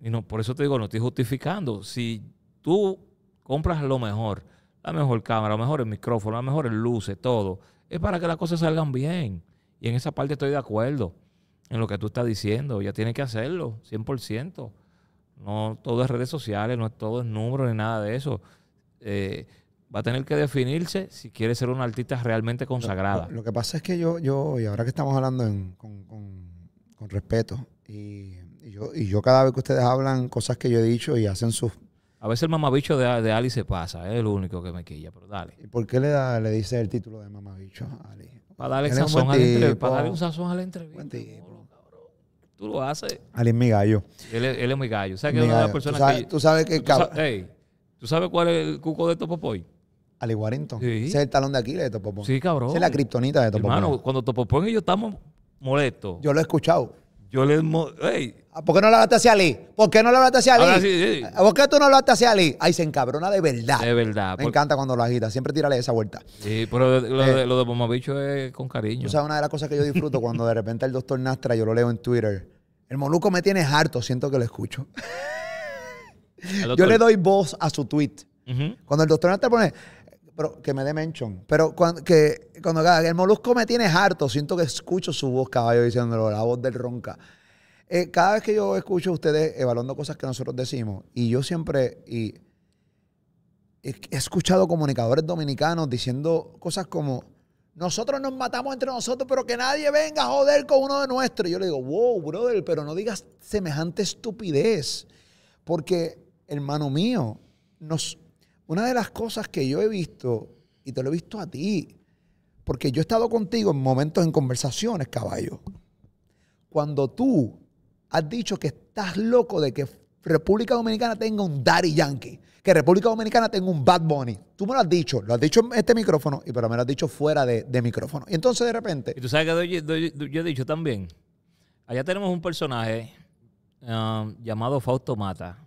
[SPEAKER 1] Y no, por eso te digo, no estoy justificando. Si tú compras lo mejor, la mejor cámara, la mejor el micrófono, mejor mejores luces, todo, es para que las cosas salgan bien. Y en esa parte estoy de acuerdo en lo que tú estás diciendo. Ya tienes que hacerlo, 100%. No todo es redes sociales, no todo es números, ni nada de eso. Eh, va a tener que definirse si quiere ser una artista realmente consagrada.
[SPEAKER 2] Lo, que pasa es que yo, yo, y ahora que estamos hablando con, respeto, y, yo, cada vez que ustedes hablan cosas que yo he dicho y hacen sus...
[SPEAKER 1] A veces el mamabicho de, de Ali se pasa, es el único que me quilla, pero dale.
[SPEAKER 2] ¿Y por qué le, da, le dice el título de mamabicho a Ali?
[SPEAKER 1] Para darle, sazón para darle un sazón a la entrevista tú lo haces.
[SPEAKER 2] Ali es mi gallo.
[SPEAKER 1] Él, es, mi gallo. ¿Tú sabes, que... Tú sabes, cuál es el cuco de Topo Topopoy? Ali Warrington. Sí. Ese es el
[SPEAKER 2] talón de Aquiles de Topopón. Sí, cabrón. Esa es la criptonita de Topopón. Hermano,
[SPEAKER 1] cuando Topopón y yo estamos molestos. Yo lo he escuchado. Yo le... Hey.
[SPEAKER 2] Ah, ¿Por qué no lo hablaste hacia Ali? ¿Por qué no lo hablaste hacia Ali? Sí, sí. ¿Por qué tú no lo hablaste hacia Ali? Ay, se encabrona de verdad. De verdad. Me encanta cuando lo agita. Siempre tírale esa vuelta.
[SPEAKER 1] Sí, pero lo, de, lo de eh. es con
[SPEAKER 2] cariño. O sea, una de las cosas que yo disfruto cuando de repente el doctor Nastra, yo lo leo en Twitter. El Moluco me tiene harto. Siento que lo escucho. yo le doy voz a su tweet. Cuando el doctor Nastra pone... Pero que me dé mention. Pero cuando, que, cuando el molusco me tiene harto, siento que escucho su voz, caballo, diciéndolo, la voz del ronca. Eh, cada vez que yo escucho a ustedes evaluando cosas que nosotros decimos, y yo siempre he escuchado comunicadores dominicanos diciendo cosas como, nosotros nos matamos entre nosotros, pero que nadie venga a joder con uno de nuestros. yo le digo, wow, brother, pero no digas semejante estupidez, porque, hermano mío, nos una de las cosas que yo he visto, y te lo he visto a ti, porque yo he estado contigo en momentos en conversaciones, caballo, cuando tú has dicho que estás loco de que República Dominicana tenga un Daddy Yankee, que República Dominicana tenga un Bad Bunny. Tú me lo has dicho, lo has dicho en este micrófono, y pero me lo has dicho fuera de, micrófono. Y entonces de repente...
[SPEAKER 1] Y tú sabes que yo, he dicho también, allá tenemos un personaje um, llamado Fausto Mata,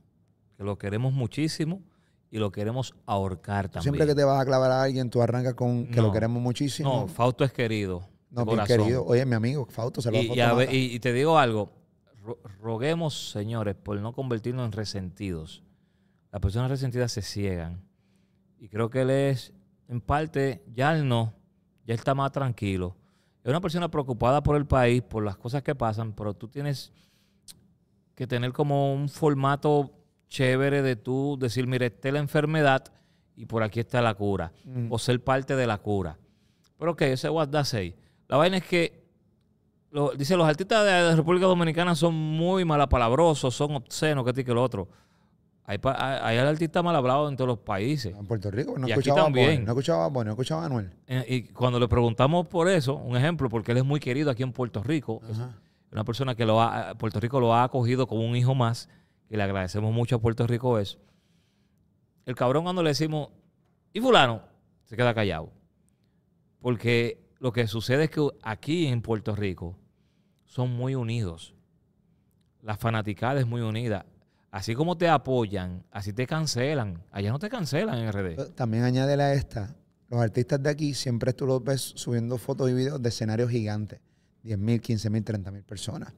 [SPEAKER 1] que lo queremos muchísimo y lo queremos ahorcar también. Siempre que te
[SPEAKER 2] vas a clavar a alguien, tú arrancas con que lo queremos muchísimo. No,
[SPEAKER 1] Fausto es querido. No, es querido. Oye, mi
[SPEAKER 2] amigo, Fausto, se lo y, a
[SPEAKER 1] y, y, te digo algo. roguemos, señores, por no convertirnos en resentidos. Las personas resentidas se ciegan. Y creo que él es, en parte, ya él no, ya está más tranquilo. Es una persona preocupada por el país, por las cosas que pasan, pero tú tienes que tener como un formato chévere de tú decir, mire, esta la enfermedad y por aquí está la cura, mm. o ser parte de la cura. Pero ok, ese what does say. La vaina es que, lo, dice, los artistas de, República Dominicana son muy malapalabrosos, son obscenos, que que lo otro. Hay, hay, artistas mal hablados en todos los países.
[SPEAKER 2] En Puerto Rico, no escuchaba no escuchaba a escuchaba a
[SPEAKER 1] eh, Y cuando le preguntamos por eso, un ejemplo, porque él es muy querido aquí en Puerto Rico, una persona que lo ha, eh, Puerto Rico lo ha acogido como un hijo más, y le agradecemos mucho a Puerto Rico eso. El cabrón cuando le decimos, y fulano, se queda callado. Porque lo que sucede es que aquí en Puerto Rico son muy unidos. La fanaticada es muy unida. Así como te apoyan, así te cancelan. Allá no te cancelan en
[SPEAKER 2] RD. También añade a esta. Los artistas de aquí siempre tú los ves subiendo fotos y videos de escenarios gigantes. mil 15.000, mil personas.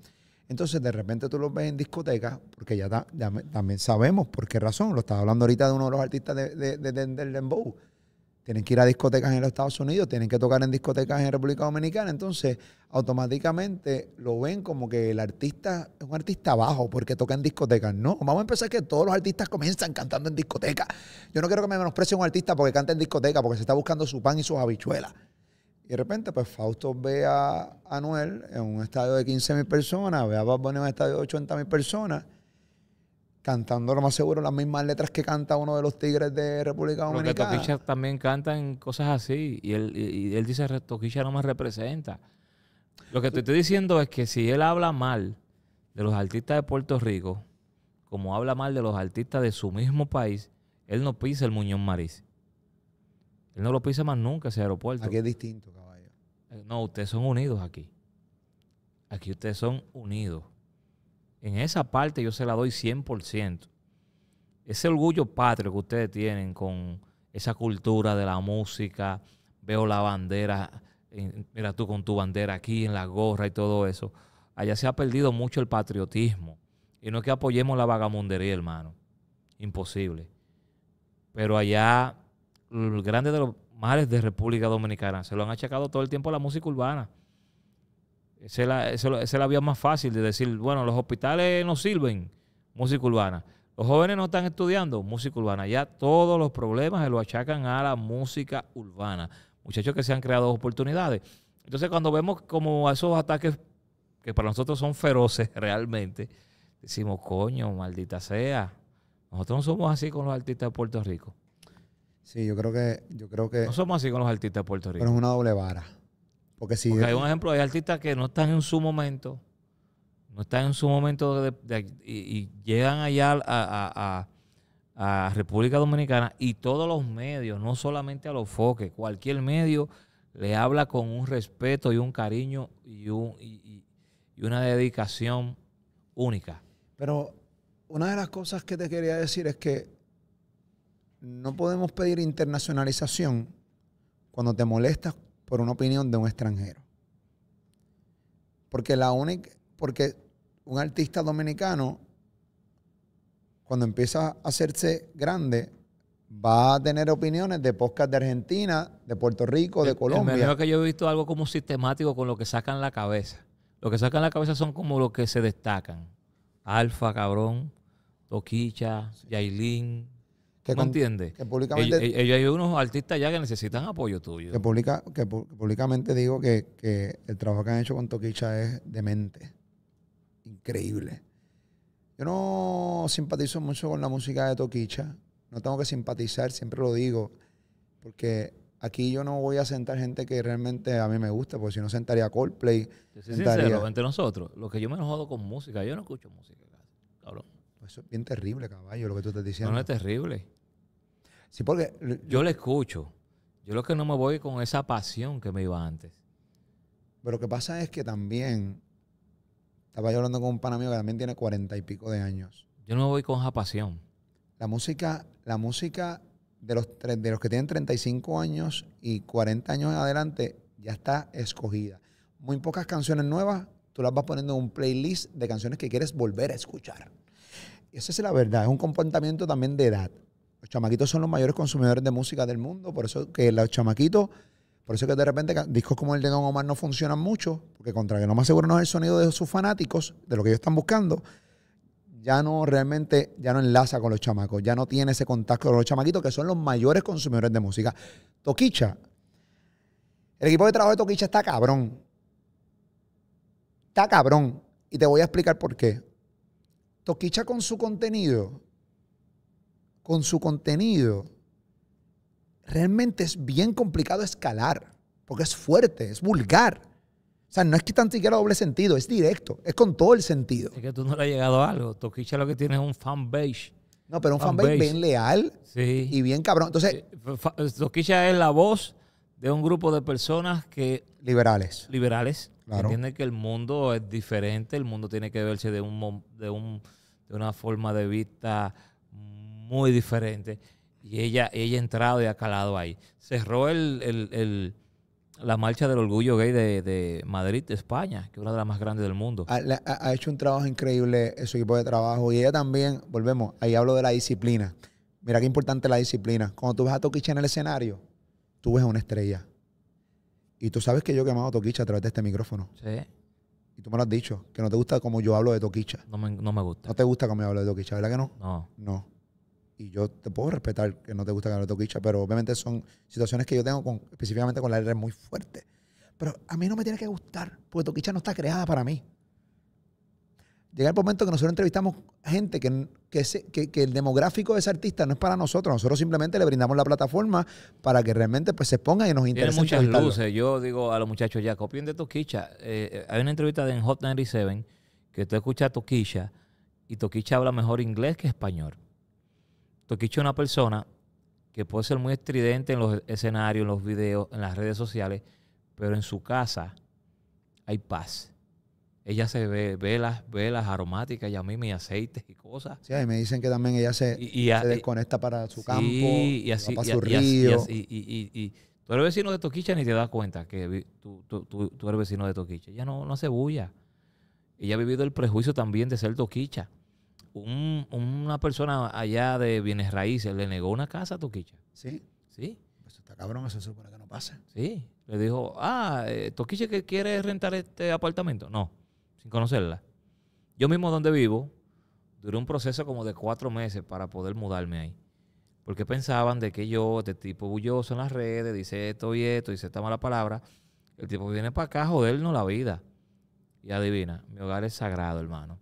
[SPEAKER 2] Entonces, de repente tú los ves en discotecas, porque ya, también sabemos por qué razón. Lo estaba hablando ahorita de uno de los artistas de, del Dembow. Tienen que ir a discotecas en los Estados Unidos, tienen que tocar en discotecas en República Dominicana. Entonces, automáticamente lo ven como que el artista es un artista bajo porque toca en discotecas. No, vamos a empezar que todos los artistas comienzan cantando en discotecas. Yo no quiero que me menosprecie un artista porque canta en discoteca, porque se está buscando su pan y sus habichuelas. Y de repente, pues Fausto ve a Anuel en un estadio de 15 mil personas, ve a Bad en un estadio de 80 mil personas, cantando lo más seguro las mismas letras que canta uno de los tigres de República Dominicana. Los Toquicha
[SPEAKER 1] también cantan cosas así. Y él, y él dice, Toquicha no me representa. Lo que te estoy diciendo es que si él habla mal de los artistas de Puerto Rico, como habla mal de los artistas de su mismo país, él no pisa el Muñón Maris. Él no lo pisa más nunca ese aeropuerto. Aquí es distinto, caballo. Eh, no, ustedes son unidos aquí. Aquí ustedes son unidos. En esa parte yo se la doy 100%. Ese orgullo patrio que ustedes tienen con esa cultura de la música, veo la bandera, mira tú con tu bandera aquí en la gorra y todo eso. Allá se ha perdido mucho el patriotismo. Y no es que apoyemos la vagamundería, hermano. Imposible. Pero allá grandes de los mares de República Dominicana. Se lo han achacado todo el tiempo a la música urbana. Esa es, la, es la vía más fácil de decir, bueno, los hospitales no sirven, música urbana. Los jóvenes no están estudiando música urbana. Ya todos los problemas se lo achacan a la música urbana. Muchachos que se han creado oportunidades. Entonces, cuando vemos como esos ataques que para nosotros son feroces realmente, decimos, coño, maldita sea. Nosotros no somos así con los artistas de Puerto Rico. Sí, yo
[SPEAKER 2] creo que, yo creo que. No
[SPEAKER 1] somos así con los artistas de Puerto Rico. Pero es una doble vara. Porque si. hay un ejemplo, hay artistas que no están en su momento. No están en su momento y, llegan allá a, República Dominicana y todos los medios, no solamente a los foques, cualquier medio le habla con un respeto y un cariño y una dedicación única.
[SPEAKER 2] Pero una de las cosas que te quería decir es que no podemos pedir internacionalización cuando te molestas por una opinión de un extranjero. Porque la única, porque un artista dominicano, cuando empieza a hacerse grande, va a tener opiniones de podcast de Argentina, de Puerto Rico, de Colombia.
[SPEAKER 1] que yo he visto algo como sistemático con lo que sacan la cabeza. Lo que sacan la cabeza son como los que se destacan. Alfa, cabrón, Toquicha, Yailin, que entiendes? Que públicamente... Ellos, hay unos artistas ya que necesitan apoyo tuyo.
[SPEAKER 2] Que, que públicamente digo que, que, el trabajo que han hecho con Toquicha es demente. Increíble. Yo no simpatizo mucho con la música de Toquicha. No tengo que simpatizar, siempre lo digo. Porque aquí yo no voy a sentar gente que realmente a mí me gusta, porque si no sentaría Coldplay. Yo sincero,
[SPEAKER 1] entre nosotros, lo que yo me enojo con música, yo no escucho música, cabrón eso es bien terrible, caballo, lo que tú estás diciendo. No, es terrible. Sí, porque...
[SPEAKER 2] Yo, le escucho.
[SPEAKER 1] Yo lo que no me voy con esa pasión que me iba antes.
[SPEAKER 2] Pero lo que pasa es que también... Estaba yo hablando con un pan mío que también tiene cuarenta y pico de años.
[SPEAKER 1] Yo no me voy con esa pasión.
[SPEAKER 2] La música, la música de los, de los que tienen 35 años y 40 años adelante ya está escogida. Muy pocas canciones nuevas, tú las vas poniendo en un playlist de canciones que quieres volver a escuchar. Esa es la verdad, es un comportamiento también de edad. Los chamaquitos son los mayores consumidores de música del mundo, por eso que los chamaquitos, por eso que de repente discos como el de Don Omar no funcionan mucho, porque contra que no más seguro no es el sonido de sus fanáticos, de lo que ellos están buscando, ya no realmente, ya no enlaza con los chamacos, ya no tiene ese contacto con los chamaquitos que son los mayores consumidores de música. Toquicha, el equipo de trabajo de Toquicha está cabrón. Está cabrón. Y te voy a explicar por qué. Toquicha con su contenido, con su contenido, realmente es bien complicado escalar, porque es fuerte, es vulgar. O sea, no es que tan siquiera doble sentido, es directo, es con todo el sentido. Es
[SPEAKER 1] que tú no le has llegado a algo. Toquicha lo que tiene es un fan No, pero un fan, base, bien leal y bien cabrón. Entonces, eh, Toquicha es la voz de un grupo de personas que... Liberales. Liberales. Entiende que el mundo es diferente, el mundo tiene que verse de, un, de, una forma de vista muy diferente. Y ella, ella ha entrado y ha calado ahí. Cerró el, la marcha del orgullo gay de, Madrid, de España, que es una de las más grandes del mundo.
[SPEAKER 2] Ah, ha, hecho un trabajo increíble su equipo de trabajo. Y ella también, volvemos, ahí hablo de la disciplina. Mira qué importante la disciplina. Cuando tú ves a Tokicha en el escenario, tú ves a una estrella. Y tú sabes que yo he quemado Toquicha a través de este micrófono. Sí. Y tú me lo has dicho, que no te gusta como yo hablo de Toquicha. No me, gusta. No te gusta como yo hablo de Toquicha, ¿verdad que no? No. No. Y yo te puedo respetar que no te gusta que hablo de Toquicha, pero obviamente son situaciones que yo tengo con, específicamente con la R muy fuerte. Pero a mí no me tiene que gustar, porque Toquicha no está creada para mí llega el momento que nosotros entrevistamos gente que, que, el demográfico de ese artista no es para nosotros. Nosotros simplemente le brindamos la plataforma para que realmente pues, se ponga y nos Tiene muchas luces.
[SPEAKER 1] Yo digo a los muchachos ya, copien de Toquicha. Eh, eh, hay una entrevista de Hot 97 que tú escuchas a Toquicha y Toquicha habla mejor inglés que español. Toquicha es una persona que puede ser muy estridente en los escenarios, en los videos, en las redes sociales, pero en su casa hay paz ella se ve velas, velas aromáticas y a mí me aceites y
[SPEAKER 2] cosas. Sí, y me dicen que también ella se, desconecta para su campo, y así, para su río.
[SPEAKER 1] Y, tú eres vecino de Toquicha ni te das cuenta que tú, tú, tú, eres vecino de Toquicha. Ella no, no hace bulla. Ella ha vivido el prejuicio también de ser Toquicha. una persona allá de bienes raíces le negó una casa a Toquicha. Sí. Sí. Pues está cabrón, eso se supone que no pase Sí. Le dijo, ah, eh, Toquicha que quiere rentar este apartamento. No sin conocerla. Yo mismo donde vivo, duré un proceso como de cuatro meses para poder mudarme ahí. Porque pensaban de que yo, este tipo bulloso en las redes, dice esto y esto, dice esta mala palabra. El tipo viene para acá a
[SPEAKER 2] jodernos la vida.
[SPEAKER 1] Y adivina, mi hogar es sagrado, hermano.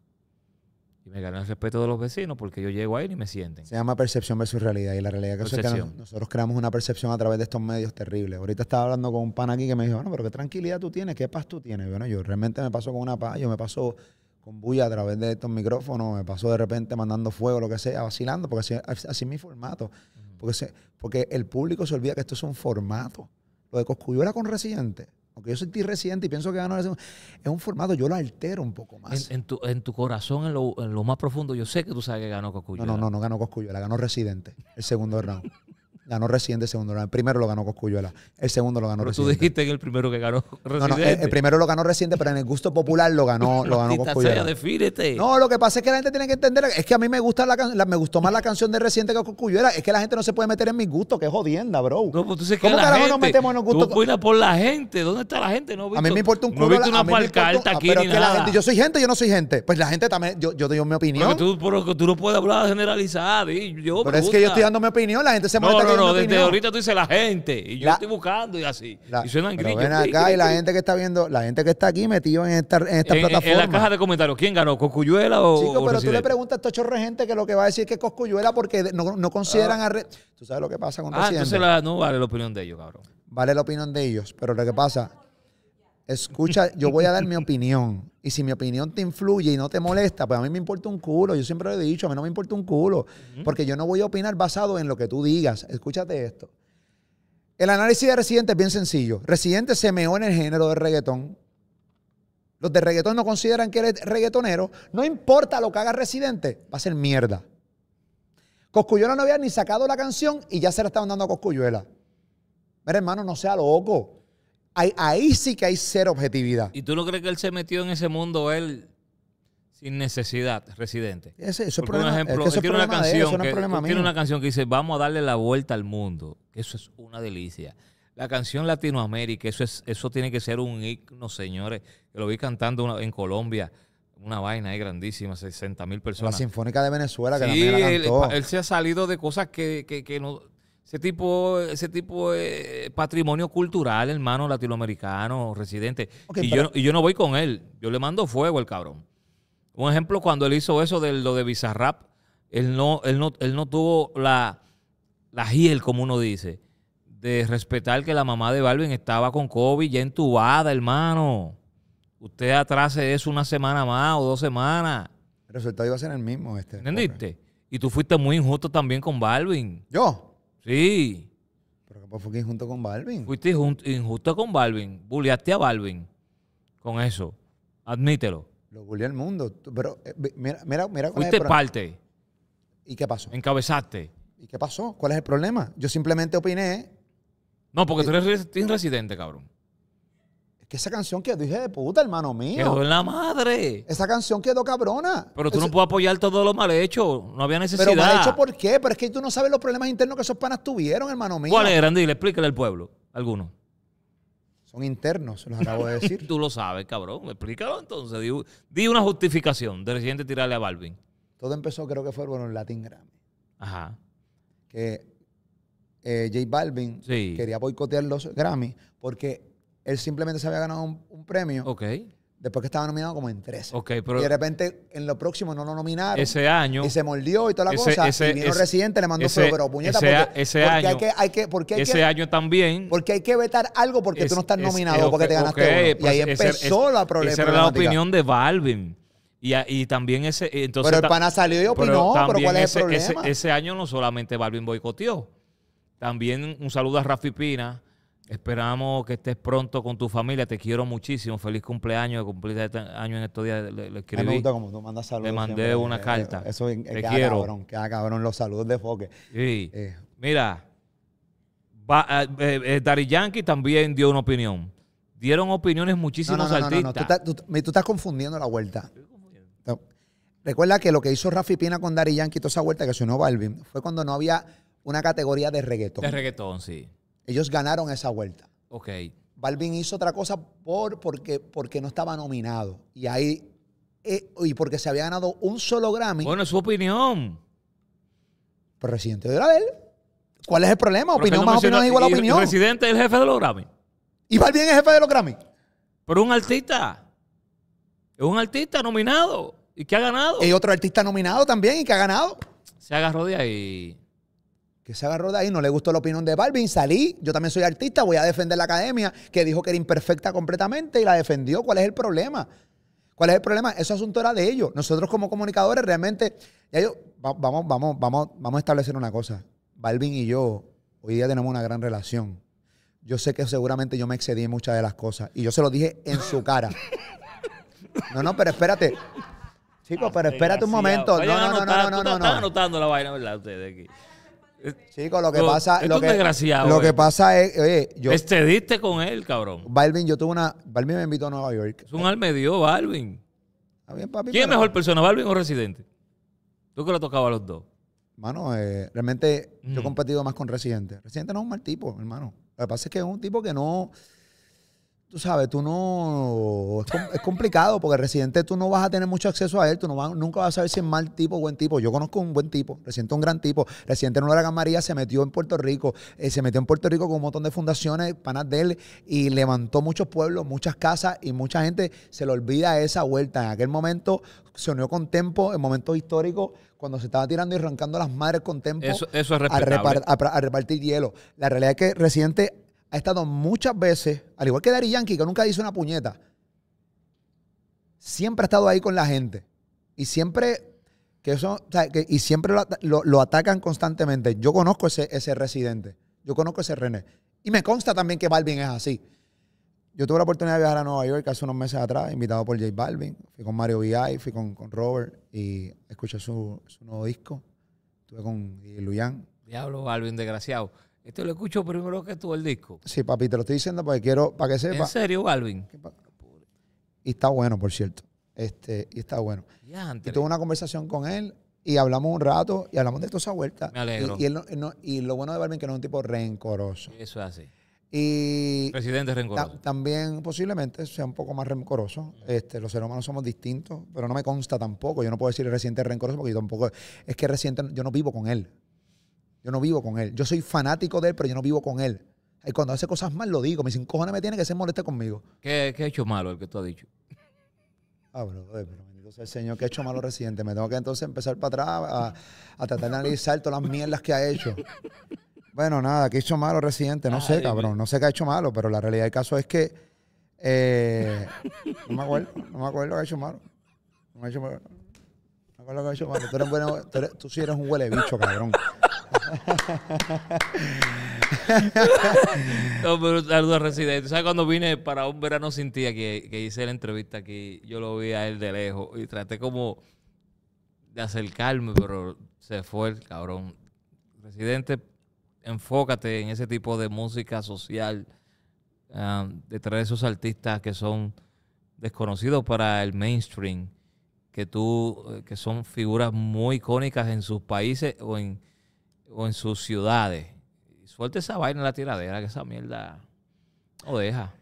[SPEAKER 1] Y me ganan el respeto de los vecinos porque yo llego ahí y me sienten.
[SPEAKER 2] Se llama percepción versus realidad. Y la realidad que, es que nosotros creamos una percepción a través de estos medios terribles. Ahorita estaba hablando con un pan aquí que me dijo, bueno, pero qué tranquilidad tú tienes, qué paz tú tienes. Bueno, yo realmente me paso con una paz, yo me paso con bulla a través de estos micrófonos, me paso de repente mandando fuego, lo que sea, vacilando, porque así, mi formato. porque, se, porque el público se olvida que esto es un formato. Lo de era con Residente porque yo soy residente y pienso que ganó es un formato, yo lo altero un poco más. En, tu, corazón, en lo, más profundo, yo sé que
[SPEAKER 1] tú sabes que ganó Cascuyo. No,
[SPEAKER 2] no, no, no ganó la ganó residente, el segundo round. ganó Residente el segundo El primero lo ganó Cosculluela El segundo lo ganó pero Tú
[SPEAKER 1] dijiste que el primero que ganó Residente. No, el, primero
[SPEAKER 2] lo ganó Residente, pero en el gusto popular lo ganó, lo ganó Coscuyuela. No, lo que pasa es que la gente tiene que entender. Es que a mí me gusta la, me gustó más la canción de Residente que Cuyuela. Es que la gente no se puede meter en mis gustos, que jodienda, bro. No, pues tú sabes que ¿Cómo la gente, nos metemos en los gustos? por la
[SPEAKER 1] gente. ¿Dónde está la gente? No, visto, a mí me importa un culo. No he visto una aquí pero ni que La gente, yo
[SPEAKER 2] soy gente, yo no soy gente. Pues la gente también, yo, doy mi opinión. Pero
[SPEAKER 1] tú, tú no puedes hablar
[SPEAKER 2] generalizada. Pero es que yo estoy dando mi opinión, la gente se molesta no, no, desde ahorita
[SPEAKER 1] tú dices la gente. Y yo estoy buscando y así. La, y suenan grillos. Ven acá y
[SPEAKER 2] la gente que está viendo, la gente que está aquí metido en esta, en esta plataforma. En la caja
[SPEAKER 1] de comentarios, ¿quién ganó? ¿Coscuyuela o.? Chico, pero tú le
[SPEAKER 2] preguntas a estos chorros gente que lo que va a decir es que es Coscuyuela porque no, no consideran ah. a. Tú sabes lo que pasa con ah, Residente. Entonces la, no vale la opinión de ellos, cabrón. Vale la opinión de ellos, pero lo que pasa Escucha, yo voy a dar mi opinión. Y si mi opinión te influye y no te molesta, pues a mí me importa un culo. Yo siempre lo he dicho, a mí no me importa un culo. Porque yo no voy a opinar basado en lo que tú digas. Escúchate esto. El análisis de Residente es bien sencillo. Residente se meó en el género de reggaetón. Los de reggaetón no consideran que eres reggaetonero. No importa lo que haga Residente, va a ser mierda. Coscuyuela no había ni sacado la canción y ya se la estaban dando a Coscuyuela. Mira, hermano, no sea loco. Ahí, sí que hay ser objetividad.
[SPEAKER 1] ¿Y tú no crees que él se metió en ese mundo, él, sin necesidad, residente?
[SPEAKER 2] eso es problema, un ejemplo, una
[SPEAKER 1] canción, que, dice, vamos a darle la vuelta al mundo. Eso es una delicia. La canción Latinoamérica, eso, es, eso tiene que ser un himno, señores. Lo vi cantando en Colombia una vaina ahí grandísima, 60 mil personas. La Sinfónica de Venezuela, que la cantó. Él, se ha salido de cosas que, que no, ese tipo, ese tipo de patrimonio cultural, hermano latinoamericano, residente. y, yo, y yo no voy con él. Yo le mando fuego al cabrón. Un ejemplo, cuando él hizo eso de lo de Bizarrap, él no, él no, él no tuvo la, la hiel, como uno dice, de respetar que la mamá de Balvin estaba con COVID ya entubada, hermano. Usted atrase eso una semana más o dos semanas.
[SPEAKER 2] El resultado iba a ser
[SPEAKER 1] el mismo. Este, ¿Entendiste? Y tú fuiste muy injusto también con Balvin. ¿Yo? Sí. Pero que pues, fue injusto con Balvin. Fuiste injusto con Balvin. Bulleaste a Balvin
[SPEAKER 2] con eso. Admítelo. Lo bulleó el mundo. Pero eh, mira, mira, mira. Fuiste parte. ¿Y qué pasó? Encabezaste. ¿Y qué pasó? ¿Cuál es el problema? Yo simplemente opiné. No, porque eh, tú eres residente, cabrón. Que esa canción quedó dije de puta, hermano mío. Quedó en la madre. Esa canción quedó cabrona.
[SPEAKER 1] Pero tú no puedes apoyar todo lo mal hecho. No había necesidad. Pero mal hecho,
[SPEAKER 2] ¿por qué? Pero es que tú no sabes los problemas internos que esos panas tuvieron, hermano mío. ¿Cuáles eran? Dile,
[SPEAKER 1] explícale al pueblo. Algunos. Son internos, los acabo de decir. Tú lo sabes, cabrón. Explícalo entonces. Di, una justificación de reciente tirarle a Balvin.
[SPEAKER 2] Todo empezó, creo que fue bueno, en Latin Grammy. Ajá. Que eh, J Balvin quería boicotear los Grammy porque él simplemente se había ganado un, premio. Ok. Después que estaba nominado como en 13. Ok, pero. Y de repente en lo próximo no lo nominaron. Ese año. Y se mordió y toda la cosa. Ese, y vino residente, le mandó pero puñeta. Ese, porque, ese año. Hay que, hay que, porque hay ese año también. Porque hay que vetar algo porque tú no estás nominado, eh, porque te ganaste y ahí pues, empezó la problemática Esa era la opinión
[SPEAKER 1] de Balvin. Y, y, también ese. Eh, entonces, pero el pana salió y opinó, pero, pero ¿cuál es el problema? Ese, año no solamente Balvin boicoteó. También un saludo a Rafi Pina Esperamos que estés pronto con tu familia. Te quiero muchísimo. Feliz cumpleaños. cumplir este año en estos días. Le, escribí. mandé una eh, carta. Eh, eso es Te quiero. cabrón.
[SPEAKER 2] Queda cabrón los saludos de Foque. Sí. Eh,
[SPEAKER 1] mira, Dari Yankee también dio una opinión. Dieron opiniones muchísimos no, no, artistas.
[SPEAKER 2] Tú, estás, confundiendo la vuelta. Recuerda que lo que hizo Rafi Pina con Dari Yankee, toda esa vuelta que sonó Balvin, fue cuando no había una categoría de reggaetón. De reggaetón, sí. Ellos ganaron esa vuelta. Ok. Balvin hizo otra cosa por, porque, porque no estaba nominado. Y ahí. Eh, y porque se había ganado un solo Grammy. Bueno, es su opinión. Presidente de la de ¿Cuál es el problema? opinión más opinión igual a opinión. Presidente
[SPEAKER 1] es el jefe de los Grammy.
[SPEAKER 2] ¿Y Balvin es jefe de los Grammy? Pero un artista. Es un artista nominado y qué ha ganado. Y otro artista nominado también y que ha ganado. Se agarró de ahí que se agarró de ahí, no le gustó la opinión de Balvin, salí, yo también soy artista, voy a defender la academia, que dijo que era imperfecta completamente y la defendió. ¿Cuál es el problema? ¿Cuál es el problema? Ese asunto era de ellos. Nosotros como comunicadores realmente, vamos, vamos, vamos, vamos a establecer una cosa. Balvin y yo hoy día tenemos una gran relación. Yo sé que seguramente yo me excedí en muchas de las cosas y yo se lo dije en su cara. No, no, pero espérate. Chicos, pues, pero espérate un momento. No, no, no, no, no, no. Están
[SPEAKER 1] anotando la vaina, ¿verdad? Ustedes aquí. Chico, lo que pasa. Lo que, lo que
[SPEAKER 2] pasa es. Oye, yo. diste con
[SPEAKER 1] él, cabrón.
[SPEAKER 2] Balvin, yo tuve una. Balvin me invitó a Nueva York. Es
[SPEAKER 1] un almedio, Balvin. Está ¿Quién es mejor persona, Balvin o Residente? Tú que lo tocaba a los dos.
[SPEAKER 2] Mano, eh, realmente yo he mm. competido más con Residente. Residente no es un mal tipo, hermano. Lo que pasa es que es un tipo que no tú sabes, tú no. Es, complicado porque residente tú no vas a tener mucho acceso a él, tú no vas, nunca vas a saber si es mal tipo o buen tipo. Yo conozco un buen tipo, residente un gran tipo. Residente en Huracán María se metió en Puerto Rico, eh, se metió en Puerto Rico con un montón de fundaciones, panas de él, y levantó muchos pueblos, muchas casas, y mucha gente se le olvida esa vuelta. En aquel momento se unió con Tempo, en momentos históricos, cuando se estaba tirando y arrancando las madres con Tempo. Eso, a, repartir hielo. La realidad es que Residente ha estado muchas veces, al igual que Dari Yankee, que nunca dice una puñeta, siempre ha estado ahí con la gente. Y siempre, que eso, y siempre lo, atacan constantemente. Yo conozco ese, ese residente, yo conozco ese René. Y me consta también que Balvin es así. Yo tuve la oportunidad de viajar a Nueva York hace unos meses atrás, invitado por J Balvin. Fui con Mario VI, fui con, con Robert y escuché su, su nuevo disco. Estuve con Luyan.
[SPEAKER 1] Diablo, Balvin, desgraciado. Esto lo escucho primero que tú el disco.
[SPEAKER 2] Sí, papi, te lo estoy diciendo porque quiero, para que sepa. ¿En serio, Balvin? Y está bueno, por cierto. Este, y está bueno. Yo y tuve una conversación con él y hablamos un rato y hablamos de toda esa vuelta. Me alegro. Y, lo bueno de Balvin es que no es un tipo rencoroso. Eso es así. Y
[SPEAKER 1] Presidente rencoroso.
[SPEAKER 2] también posiblemente sea un poco más rencoroso. Mm. Este, los seres humanos somos distintos, pero no me consta tampoco. Yo no puedo decir reciente rencoroso porque yo tampoco. Es que reciente yo no vivo con él. Yo no vivo con él. Yo soy fanático de él, pero yo no vivo con él. Y cuando hace cosas mal lo digo. Me dicen, cojones me tiene que ser moleste conmigo.
[SPEAKER 1] ¿Qué, ¿Qué, ha hecho malo el que tú has dicho?
[SPEAKER 2] Ah, bueno, eh, pero bendito el Señor, qué ha hecho malo reciente. Me tengo que entonces empezar para atrás a, tratar de analizar todas las mierdas que ha hecho. Bueno, nada, ¿Qué ha hecho malo reciente. No sé, cabrón. No sé qué ha hecho malo, pero la realidad del caso es que. Eh, no me acuerdo, no me acuerdo qué ha hecho malo. No ha hecho malo tú, eres, eres un huele bicho, cabrón.
[SPEAKER 1] no, pero saludos residente. ¿Sabes cuando vine para un verano sin tía que, hice la entrevista aquí? Yo lo vi a él de lejos y traté como de acercarme, pero se fue el cabrón. Residente, enfócate en ese tipo de música social, um, detrás de esos artistas que son desconocidos para el mainstream que tú, eh, que son figuras muy icónicas en sus países o en, o en sus ciudades. Suelte esa vaina en la tiradera, que esa mierda no deja.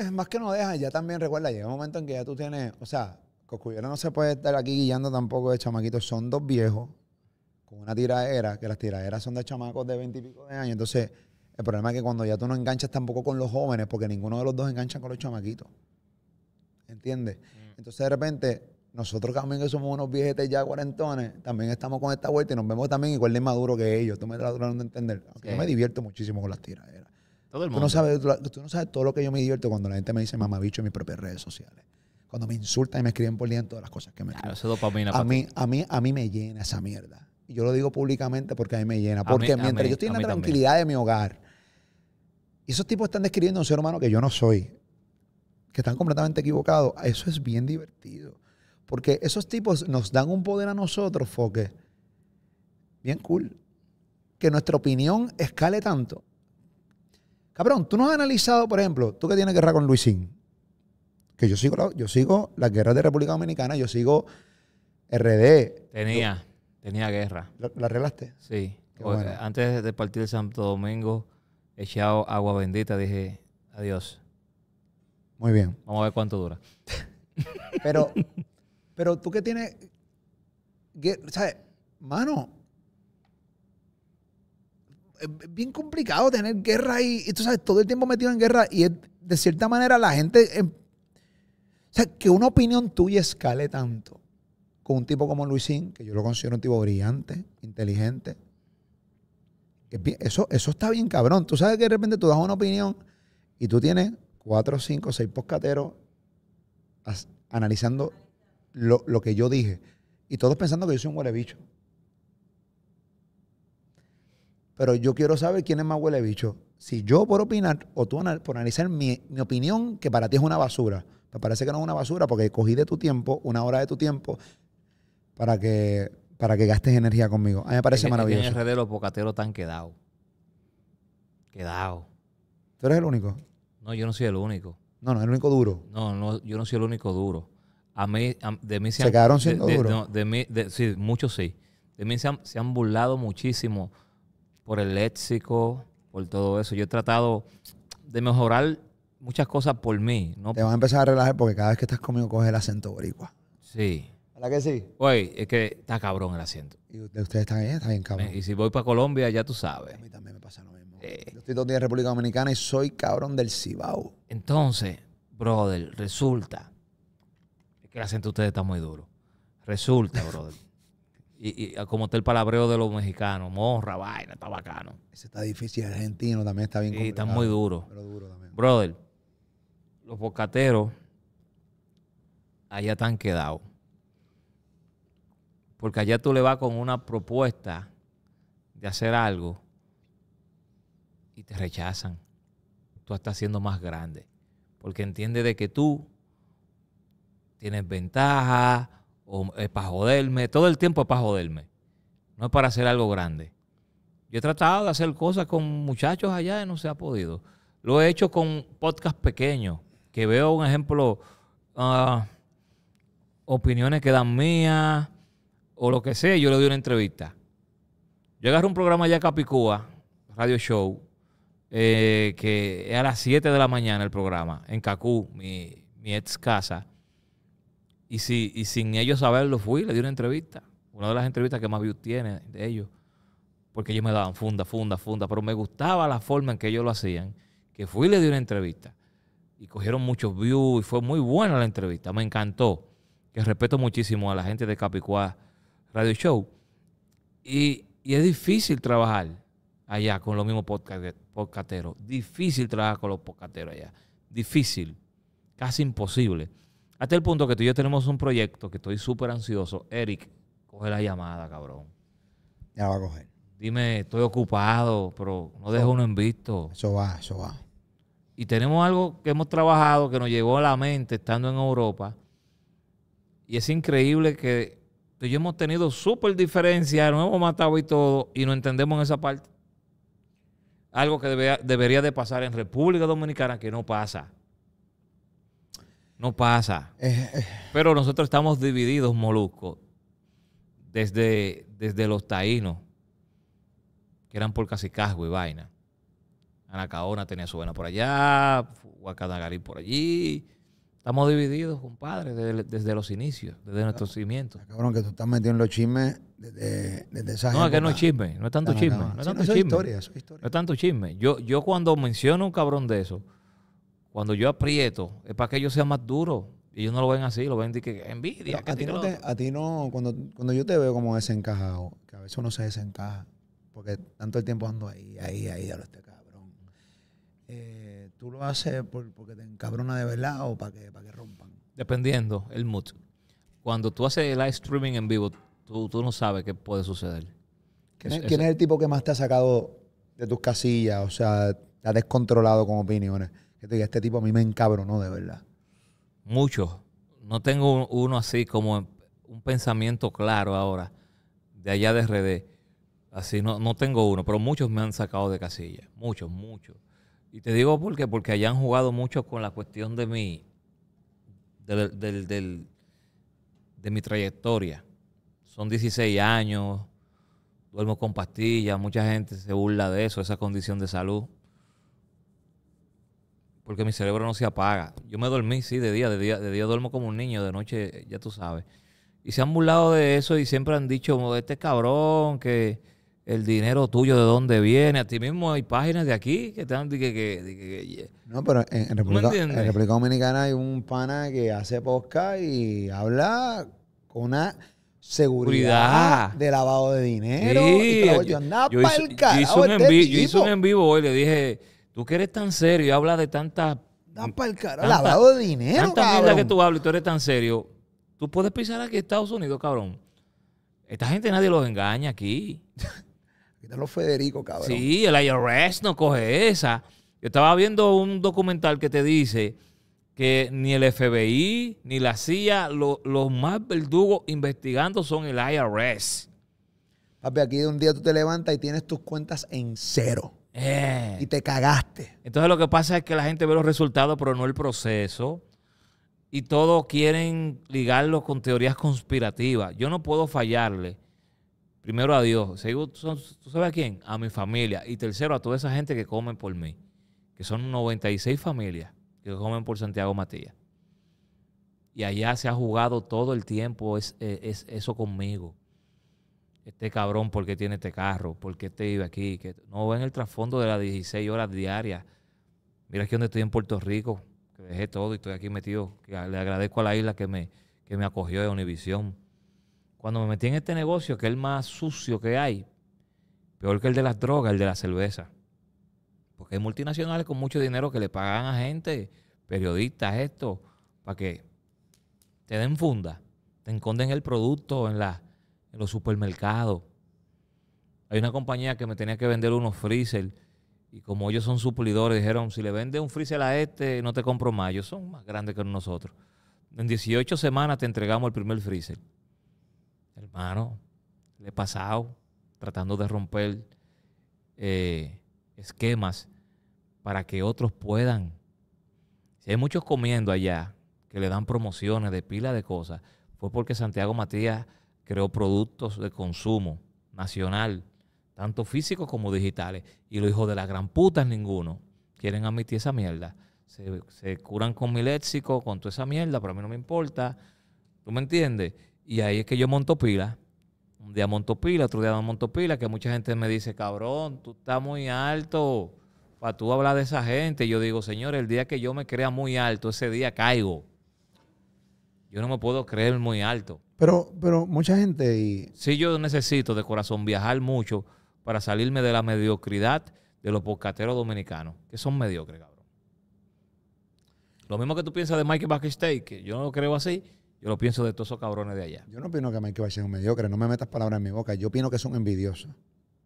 [SPEAKER 2] Eh, más que no deja, ya también recuerda, llega un momento en que ya tú tienes, o sea, Coscullero no se puede estar aquí guiando tampoco de chamaquitos, son dos viejos con una tiradera, que las tiraderas son de chamacos de veintipico de años, entonces el problema es que cuando ya tú no enganchas tampoco con los jóvenes, porque ninguno de los dos enganchan con los chamaquitos. ¿Entiendes? Mm. Entonces de repente nosotros también que somos unos viejetes ya cuarentones, también estamos con esta vuelta y nos vemos también igual de maduro que ellos. Tú me estás tratando de entender. yo me divierto muchísimo con las tiraderas. Todo el mundo. Tú no, sabes, todo lo que yo me divierto cuando la gente me dice mamá bicho en mis propias redes sociales. Cuando me insultan y me escriben por dentro todas las cosas que me claro,
[SPEAKER 1] a, mí,
[SPEAKER 2] a, mí, a mí me llena esa mierda. Y yo lo digo públicamente porque a mí me llena. Porque mientras yo estoy en la tranquilidad de mi hogar, y esos tipos están describiendo a un ser humano que yo no soy, que están completamente equivocados, eso es bien divertido. Porque esos tipos nos dan un poder a nosotros, Foque, bien cool. Que nuestra opinión escale tanto. Cabrón, tú no has analizado, por ejemplo, tú que tienes guerra con Luisín. Que yo sigo, la, yo sigo las guerras de República Dominicana, yo sigo RD.
[SPEAKER 1] Tenía, tenía guerra. ¿La, arreglaste? Sí. Eh, antes de partir de Santo Domingo, echado agua bendita, dije, adiós. Muy bien. Vamos a ver cuánto dura.
[SPEAKER 2] Pero pero tú que tienes, ¿sabes? Mano, es bien complicado tener guerra y, tú sabes, todo el tiempo metido en guerra y de cierta manera la gente... Em, o sea, que una opinión tuya escale tanto con un tipo como Luisín, que yo lo considero un tipo brillante, inteligente. eso, eso está bien cabrón. Tú sabes que de repente tú das una opinión y tú tienes cuatro, cinco, seis poscateros analizando lo, que yo dije. Y todos pensando que yo soy un huele bicho. Pero yo quiero saber quién es más huele bicho. Si yo por opinar o tú por analizar mi, opinión, que para ti es una basura. te parece que no es una basura porque cogí de tu tiempo, una hora de tu tiempo, para que, para que gastes energía conmigo. A mí me parece maravilloso.
[SPEAKER 1] En de los bocateros están quedados. quedado ¿Tú eres el único? No, yo no soy el único. No, no, el único duro. No, no, yo no soy el único duro. A mí, de mí se, han, mí, sí, muchos sí. De mí se han, burlado muchísimo por el léxico, por todo eso. Yo he tratado de mejorar muchas cosas por mí.
[SPEAKER 2] Te vas a empezar a relajar porque cada vez que estás conmigo coges el acento boricua.
[SPEAKER 1] Sí. ¿Verdad que sí? Oye, es que está cabrón el acento.
[SPEAKER 2] Y ustedes están ahí, están bien cabrón.
[SPEAKER 1] Y si voy para Colombia, ya tú sabes. A mí también me pasa lo mismo.
[SPEAKER 2] Yo estoy dos días en República Dominicana y soy cabrón del Cibao. Entonces,
[SPEAKER 1] brother, resulta ¿Qué que ustedes está muy duro. Resulta, brother. Y, y, ah, como está el palabreo de los mexicanos, morra, vaina, está bacano. Ese está difícil, argentino también está bien Y está muy duro. Brother, los bocateros allá están quedado. Porque allá tú le vas con una propuesta de hacer algo y te rechazan. Tú estás siendo más grande. Porque entiende de que tú tienes ventaja o es eh, para joderme, todo el tiempo es para joderme, no es para hacer algo grande. Yo he tratado de hacer cosas con muchachos allá y no se ha podido. Lo he hecho con podcast pequeños, que veo un ejemplo, ah, opiniones que dan mías, o lo que sea, yo le doy una entrevista. Yo agarro un programa allá a Capicúa, Radio Show, eh, que es a las 7 de la mañana el programa, en Cacú, mi, mi ex casa. Y, sin ellos saberlo, fui, le di una entrevista. Una de las entrevistas que más views tiene de ellos. Porque ellos me daban funda, funda, funda. Pero me gustaba la forma en que ellos lo hacían. Que fui y le di una entrevista. Y cogieron muchos views y fue muy buena la entrevista. Me encantó. Que respeto muchísimo a la gente de Capicuá Radio Show. Y, es difícil trabajar allá con los mismos podcateros. Difícil trabajar con los podcateros allá. Difícil. Casi imposible. Hasta el punto que tú y yo tenemos un proyecto que estoy súper ansioso. Eric, coge la llamada, cabrón. Ya va a coger. Dime, estoy ocupado, pero no dejo uno en visto. Eso va, eso va. Y tenemos algo que hemos trabajado que nos llegó a la mente estando en Europa. Y es increíble que tú y yo hemos tenido súper diferencia, nos hemos matado y todo, y no entendemos en esa parte. Algo que debería de pasar en República Dominicana que no pasa. No pasa. Eh, eh. Pero nosotros estamos divididos, Molusco, desde, desde los taínos, que eran por casicazgo y vaina. Anacaona tenía su vena por allá, Huacanagarí por allí. Estamos divididos, compadre, desde, desde los inicios, desde nuestros ah, cimientos.
[SPEAKER 2] Ah, cabrón, que tú estás metiendo los chismes desde, desde esa No, que no es chisme, no es tanto ah, chisme. No, es tanto chisme. No
[SPEAKER 1] es tanto chisme. Yo, yo cuando menciono un cabrón de eso, cuando yo aprieto, es para que yo sea más duro. Y Ellos no lo ven así, lo ven de que envidia. a
[SPEAKER 2] ti no, cuando, yo te veo como desencajado, que a veces uno se desencaja, porque tanto el tiempo ando ahí, ahí, ahí, a lo este cabrón. Eh, ¿Tú lo haces porque te encabrona de verdad o para que, para que
[SPEAKER 1] rompan? Dependiendo el mood. Cuando tú haces el live streaming en vivo, tú, tú no sabes qué puede suceder. ¿quién es el
[SPEAKER 2] tipo que más te ha sacado de tus casillas? O sea, te ha descontrolado con opiniones este tipo a mí me encabronó de verdad? Muchos.
[SPEAKER 1] No tengo uno así como un pensamiento claro ahora, de allá de RD. Así, no, no tengo uno, pero muchos me han sacado de casilla. Muchos, muchos. Y te digo por qué, porque allá han jugado mucho con la cuestión de mi, de mi trayectoria. Son 16 años, duermo con pastillas, mucha gente se burla de eso, esa condición de salud porque mi cerebro no se apaga. Yo me dormí, sí, de día, de día, de día duermo como un niño, de noche, eh, ya tú sabes. Y se han burlado de eso y siempre han dicho, este cabrón, que el dinero tuyo de dónde viene. A ti mismo hay páginas de aquí que están... Que, que,
[SPEAKER 2] no, pero en, República, Dominicana hay un pana que hace podcast y habla con una seguridad, de lavado de dinero. yo, hice un este
[SPEAKER 1] en vivo hoy, le dije Tú que eres tan serio y hablas de tanta
[SPEAKER 2] Dan para el carajo. Lavado de dinero. Tanta mierda que tú
[SPEAKER 1] hablas y tú eres tan serio. Tú puedes pisar aquí en Estados Unidos, cabrón. Esta gente nadie los engaña aquí. aquí
[SPEAKER 2] están los Federico, cabrón. Sí,
[SPEAKER 1] el IRS no coge esa. Yo estaba viendo un documental que te dice que ni el FBI ni la CIA, los más verdugos investigando son el IRS.
[SPEAKER 2] Papi, aquí de un día tú te levantas y tienes tus cuentas en cero. Eh. Y te cagaste.
[SPEAKER 1] Entonces lo que pasa es que la gente ve los resultados, pero no el proceso. Y todos quieren ligarlo con teorías conspirativas. Yo no puedo fallarle. Primero a Dios. Segundo, ¿tú sabes a quién? A mi familia. Y tercero, a toda esa gente que comen por mí. Que son 96 familias que comen por Santiago Matías. Y allá se ha jugado todo el tiempo es eh, eso conmigo este cabrón, ¿por qué tiene este carro? ¿Por qué este vive aquí? no en el trasfondo de las 16 horas diarias. Mira aquí donde estoy en Puerto Rico, que dejé todo y estoy aquí metido. le agradezco a la isla que me, que me acogió de Univisión. Cuando me metí en este negocio, que es el más sucio que hay, peor que el de las drogas, el de la cerveza. Porque hay multinacionales con mucho dinero que le pagan a gente, periodistas, esto, para que te den funda, te enconden el producto en la los supermercados. Hay una compañía que me tenía que vender unos freezer y como ellos son suplidores, dijeron, si le vende un freezer a este, no te compro más. Ellos son más grandes que nosotros. En 18 semanas te entregamos el primer freezer. Hermano, le he pasado tratando de romper eh, esquemas para que otros puedan. Si hay muchos comiendo allá que le dan promociones de pila de cosas, fue porque Santiago Matías creo productos de consumo nacional, tanto físicos como digitales. Y los hijos de la gran putas ninguno quieren admitir esa mierda. Se, se curan con mi léxico, con toda esa mierda, pero a mí no me importa. ¿Tú me entiendes? Y ahí es que yo monto pila. Un día monto pila, otro día no monto pila, que mucha gente me dice, cabrón, tú estás muy alto para tú hablar de esa gente. Yo digo, señor, el día que yo me crea muy alto, ese día caigo. Yo no me puedo creer muy alto.
[SPEAKER 2] Pero, pero mucha gente... Y... Sí,
[SPEAKER 1] yo necesito de corazón viajar mucho para salirme de la mediocridad de los pocateros dominicanos, que son mediocres, cabrón. Lo mismo que tú piensas de Mike Backstage, que yo no lo creo así, yo lo pienso de todos esos cabrones de allá.
[SPEAKER 2] Yo no opino que Mike Backstage es un mediocre, no me metas palabras en mi boca, yo opino que son envidiosos.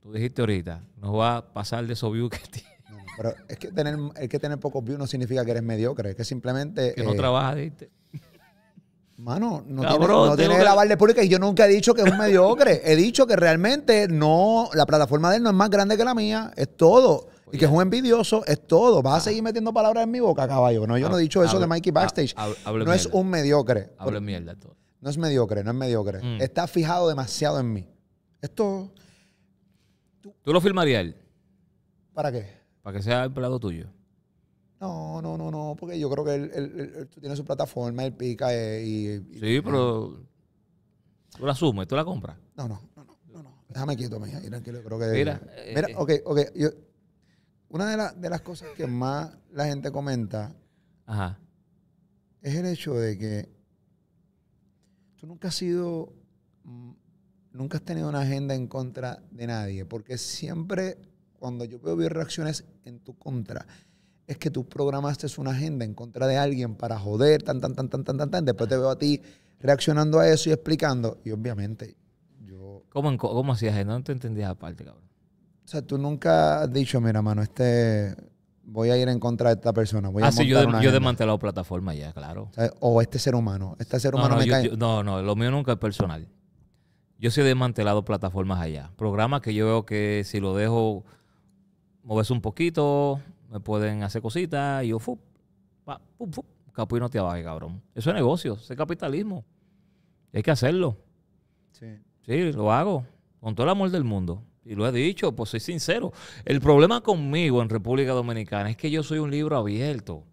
[SPEAKER 2] Tú dijiste ahorita, nos va a
[SPEAKER 1] pasar de esos views que tiene.
[SPEAKER 2] pero es que tener, que tener pocos views no significa que eres mediocre, es que simplemente... Que no eh, trabajas, dijiste. Mano, no, tiene, no tiene pública y yo nunca he dicho que es un mediocre. he dicho que realmente no, la plataforma de él no es más grande que la mía, es todo. Y que es un envidioso, es todo. Vas a ah. seguir metiendo palabras en mi boca, caballo. No, yo no he dicho eso de Mikey Backstage. no es un mediocre. Hablo mierda todo. No es mediocre, no es mediocre. Mm. Está fijado demasiado en mí. Esto.
[SPEAKER 1] ¿Tú, lo filmarías él? ¿Para qué? Para que sea el empleado tuyo.
[SPEAKER 2] No, no, no, no, porque yo creo que él, tienes tiene su plataforma, él pica eh, y, Sí, pero
[SPEAKER 1] tú la sumas, tú la compras. No, no, no,
[SPEAKER 2] no, no, déjame quieto, mija, tranquilo, creo que... Mira, mira, eh, ok, ok, una de, de las cosas que más la gente comenta Ajá. es el hecho de que tú nunca has sido, mm, nunca has tenido una agenda en contra de nadie, porque siempre cuando yo veo reacciones en tu contra, es que tú programaste una agenda en contra de alguien para joder, tan, tan, tan, tan, tan, tan, tan. Después te veo a ti reaccionando a eso y explicando. Y obviamente, yo.
[SPEAKER 1] ¿Cómo, cómo hacías No te entendías aparte, cabrón.
[SPEAKER 2] O sea, tú nunca has dicho, mira, mano, este. Voy a ir en contra de esta persona. Voy ah, sí, yo, he desmantelado
[SPEAKER 1] plataforma ya, claro.
[SPEAKER 2] O, este ser humano. Este ser humano no, no,
[SPEAKER 1] no, no, lo mío nunca es personal. Yo sí he desmantelado plataformas allá. Programas que yo veo que si lo dejo moverse un poquito, me pueden hacer cositas y yo, fup, y no te abajo cabrón. Eso es negocio, eso es capitalismo. Hay que hacerlo. Sí. Sí, lo hago con todo el amor del mundo. Y lo he dicho, pues soy sincero. El problema conmigo en República Dominicana es que yo soy un libro abierto.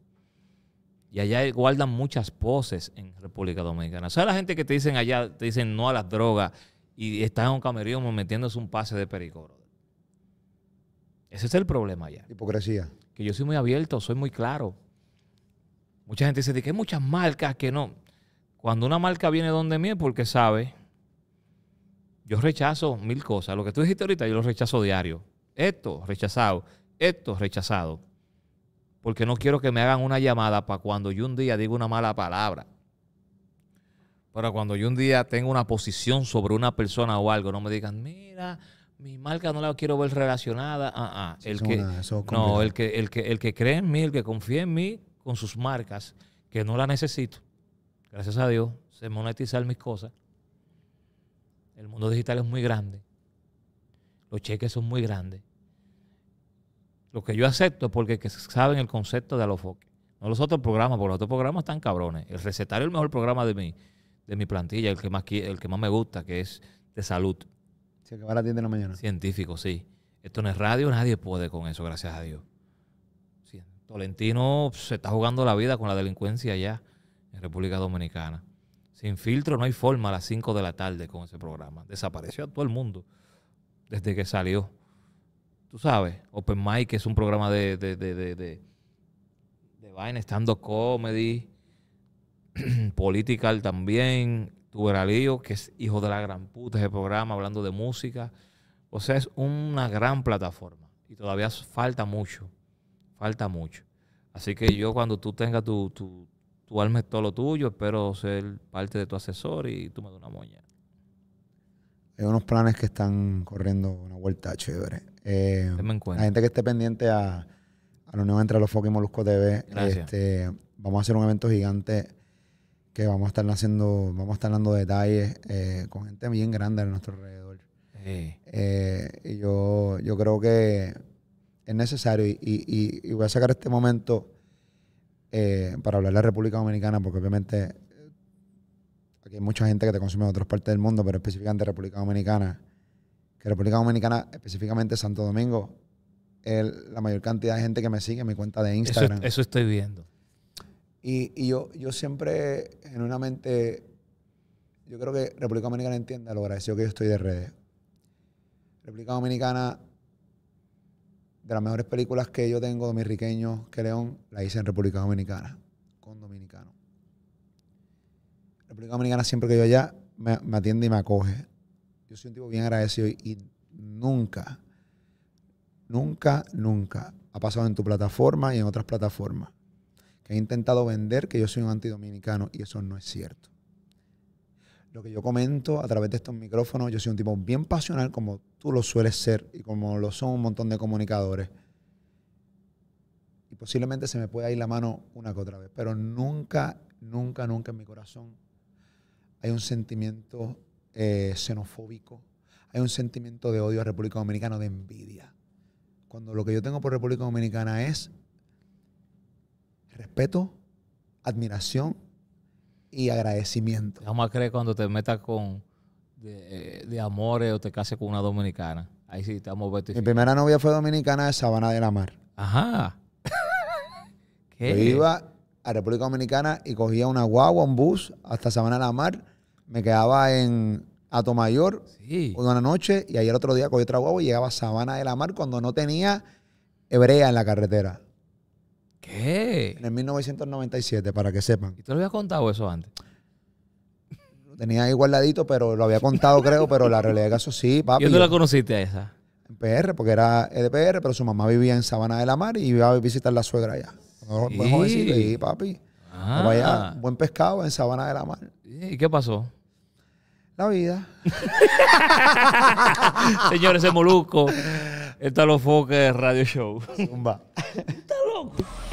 [SPEAKER 1] Y allá guardan muchas poses en República Dominicana. O sea, la gente que te dicen allá, te dicen no a las drogas y están en un camerino metiéndose un pase de pericoro. Ese es el problema allá. Hipocresía que yo soy muy abierto, soy muy claro. Mucha gente dice que hay muchas marcas que no. Cuando una marca viene donde mí es porque sabe. Yo rechazo mil cosas. Lo que tú dijiste ahorita, yo lo rechazo diario. Esto, rechazado. Esto, rechazado. Porque no quiero que me hagan una llamada para cuando yo un día diga una mala palabra. Para cuando yo un día tenga una posición sobre una persona o algo, no me digan, mira, mi marca no la quiero ver relacionada. Ah, El que, no, el que, el, que, el que cree en mí, el que confía en mí con sus marcas, que no la necesito, gracias a Dios, se monetizar mis cosas. El mundo digital es muy grande. Los cheques son muy grandes. Lo que yo acepto es porque saben el concepto de Alofoque. No los otros programas, porque los otros programas están cabrones. El recetario es el mejor programa de mi, de mi plantilla, el que, más, el que más me gusta, que es de salud. Se de la mañana. Científico, sí. Esto no es radio, nadie puede con eso, gracias a Dios. Tolentino se está jugando la vida con la delincuencia allá en República Dominicana. Sin filtro no hay forma a las 5 de la tarde con ese programa. Desapareció a todo el mundo desde que salió. Tú sabes, Open Mic es un programa de, de, de, de, de vaina, stand comedy, political también, Tuberalío, que es hijo de la gran puta ese programa, hablando de música. O sea, es una gran plataforma. Y todavía falta mucho. Falta mucho. Así que yo cuando tú tengas tu, tu, tu alma es todo lo tuyo, espero ser parte de tu asesor y tú me das una moña.
[SPEAKER 2] Hay unos planes que están corriendo una vuelta chévere. Eh, la gente que esté pendiente a, la unión entre los Focos y Molusco TV, este, vamos a hacer un evento gigante que vamos a estar haciendo, vamos a estar dando detalles eh, con gente bien grande a nuestro alrededor. Eh. Eh, y yo, yo creo que es necesario y, voy a sacar este momento para hablar de la República Dominicana porque obviamente aquí hay mucha gente que te consume de otras partes del mundo, pero específicamente República Dominicana. Que República Dominicana, específicamente Santo Domingo, es la mayor cantidad de gente que me sigue en mi cuenta de Instagram.
[SPEAKER 1] eso estoy viendo.
[SPEAKER 2] Y, y yo, yo siempre, genuinamente, yo creo que República Dominicana entienda lo agradecido que yo estoy de redes. República Dominicana, de las mejores películas que yo tengo, dominiqueños, que León, la hice en República Dominicana, con Dominicano. República Dominicana, siempre que yo allá, me, atiende y me acoge. Yo soy un tipo bien agradecido y nunca, nunca, nunca ha pasado en tu plataforma y en otras plataformas He intentado vender que yo soy un antidominicano y eso no es cierto. Lo que yo comento a través de estos micrófonos, yo soy un tipo bien pasional como tú lo sueles ser y como lo son un montón de comunicadores. Y posiblemente se me pueda ir la mano una que otra vez, pero nunca, nunca, nunca en mi corazón hay un sentimiento eh, xenofóbico, hay un sentimiento de odio a República Dominicana, de envidia. Cuando lo que yo tengo por República Dominicana es respeto, admiración y agradecimiento.
[SPEAKER 1] Vamos a creer cuando te metas con de, eh, amores o te
[SPEAKER 2] cases con una dominicana. Ahí sí estamos Mi primera novia fue dominicana de Sabana de la Mar. Ajá. Yo iba a República Dominicana y cogía una guagua, un bus hasta Sabana de la Mar. Me quedaba en Atomayor sí. una noche y ayer otro día cogí otra guagua y llegaba a Sabana de la Mar cuando no tenía hebrea en la carretera. ¿Qué? En el 1997, para que sepan. ¿Y
[SPEAKER 1] tú lo había contado eso
[SPEAKER 2] antes? Lo tenía ahí guardadito, pero lo había contado, creo, pero la realidad que eso sí, papi. ¿Y tú la
[SPEAKER 1] conociste a esa?
[SPEAKER 2] En PR, porque era de PR, pero su mamá vivía en Sabana de la Mar y iba a visitar la suegra allá. Buen jovencito, papi. Ah. Allá, buen pescado en Sabana de la Mar. ¿Y qué pasó? La vida. Señores, ese molusco.
[SPEAKER 1] Está los de Radio Show. Está loco.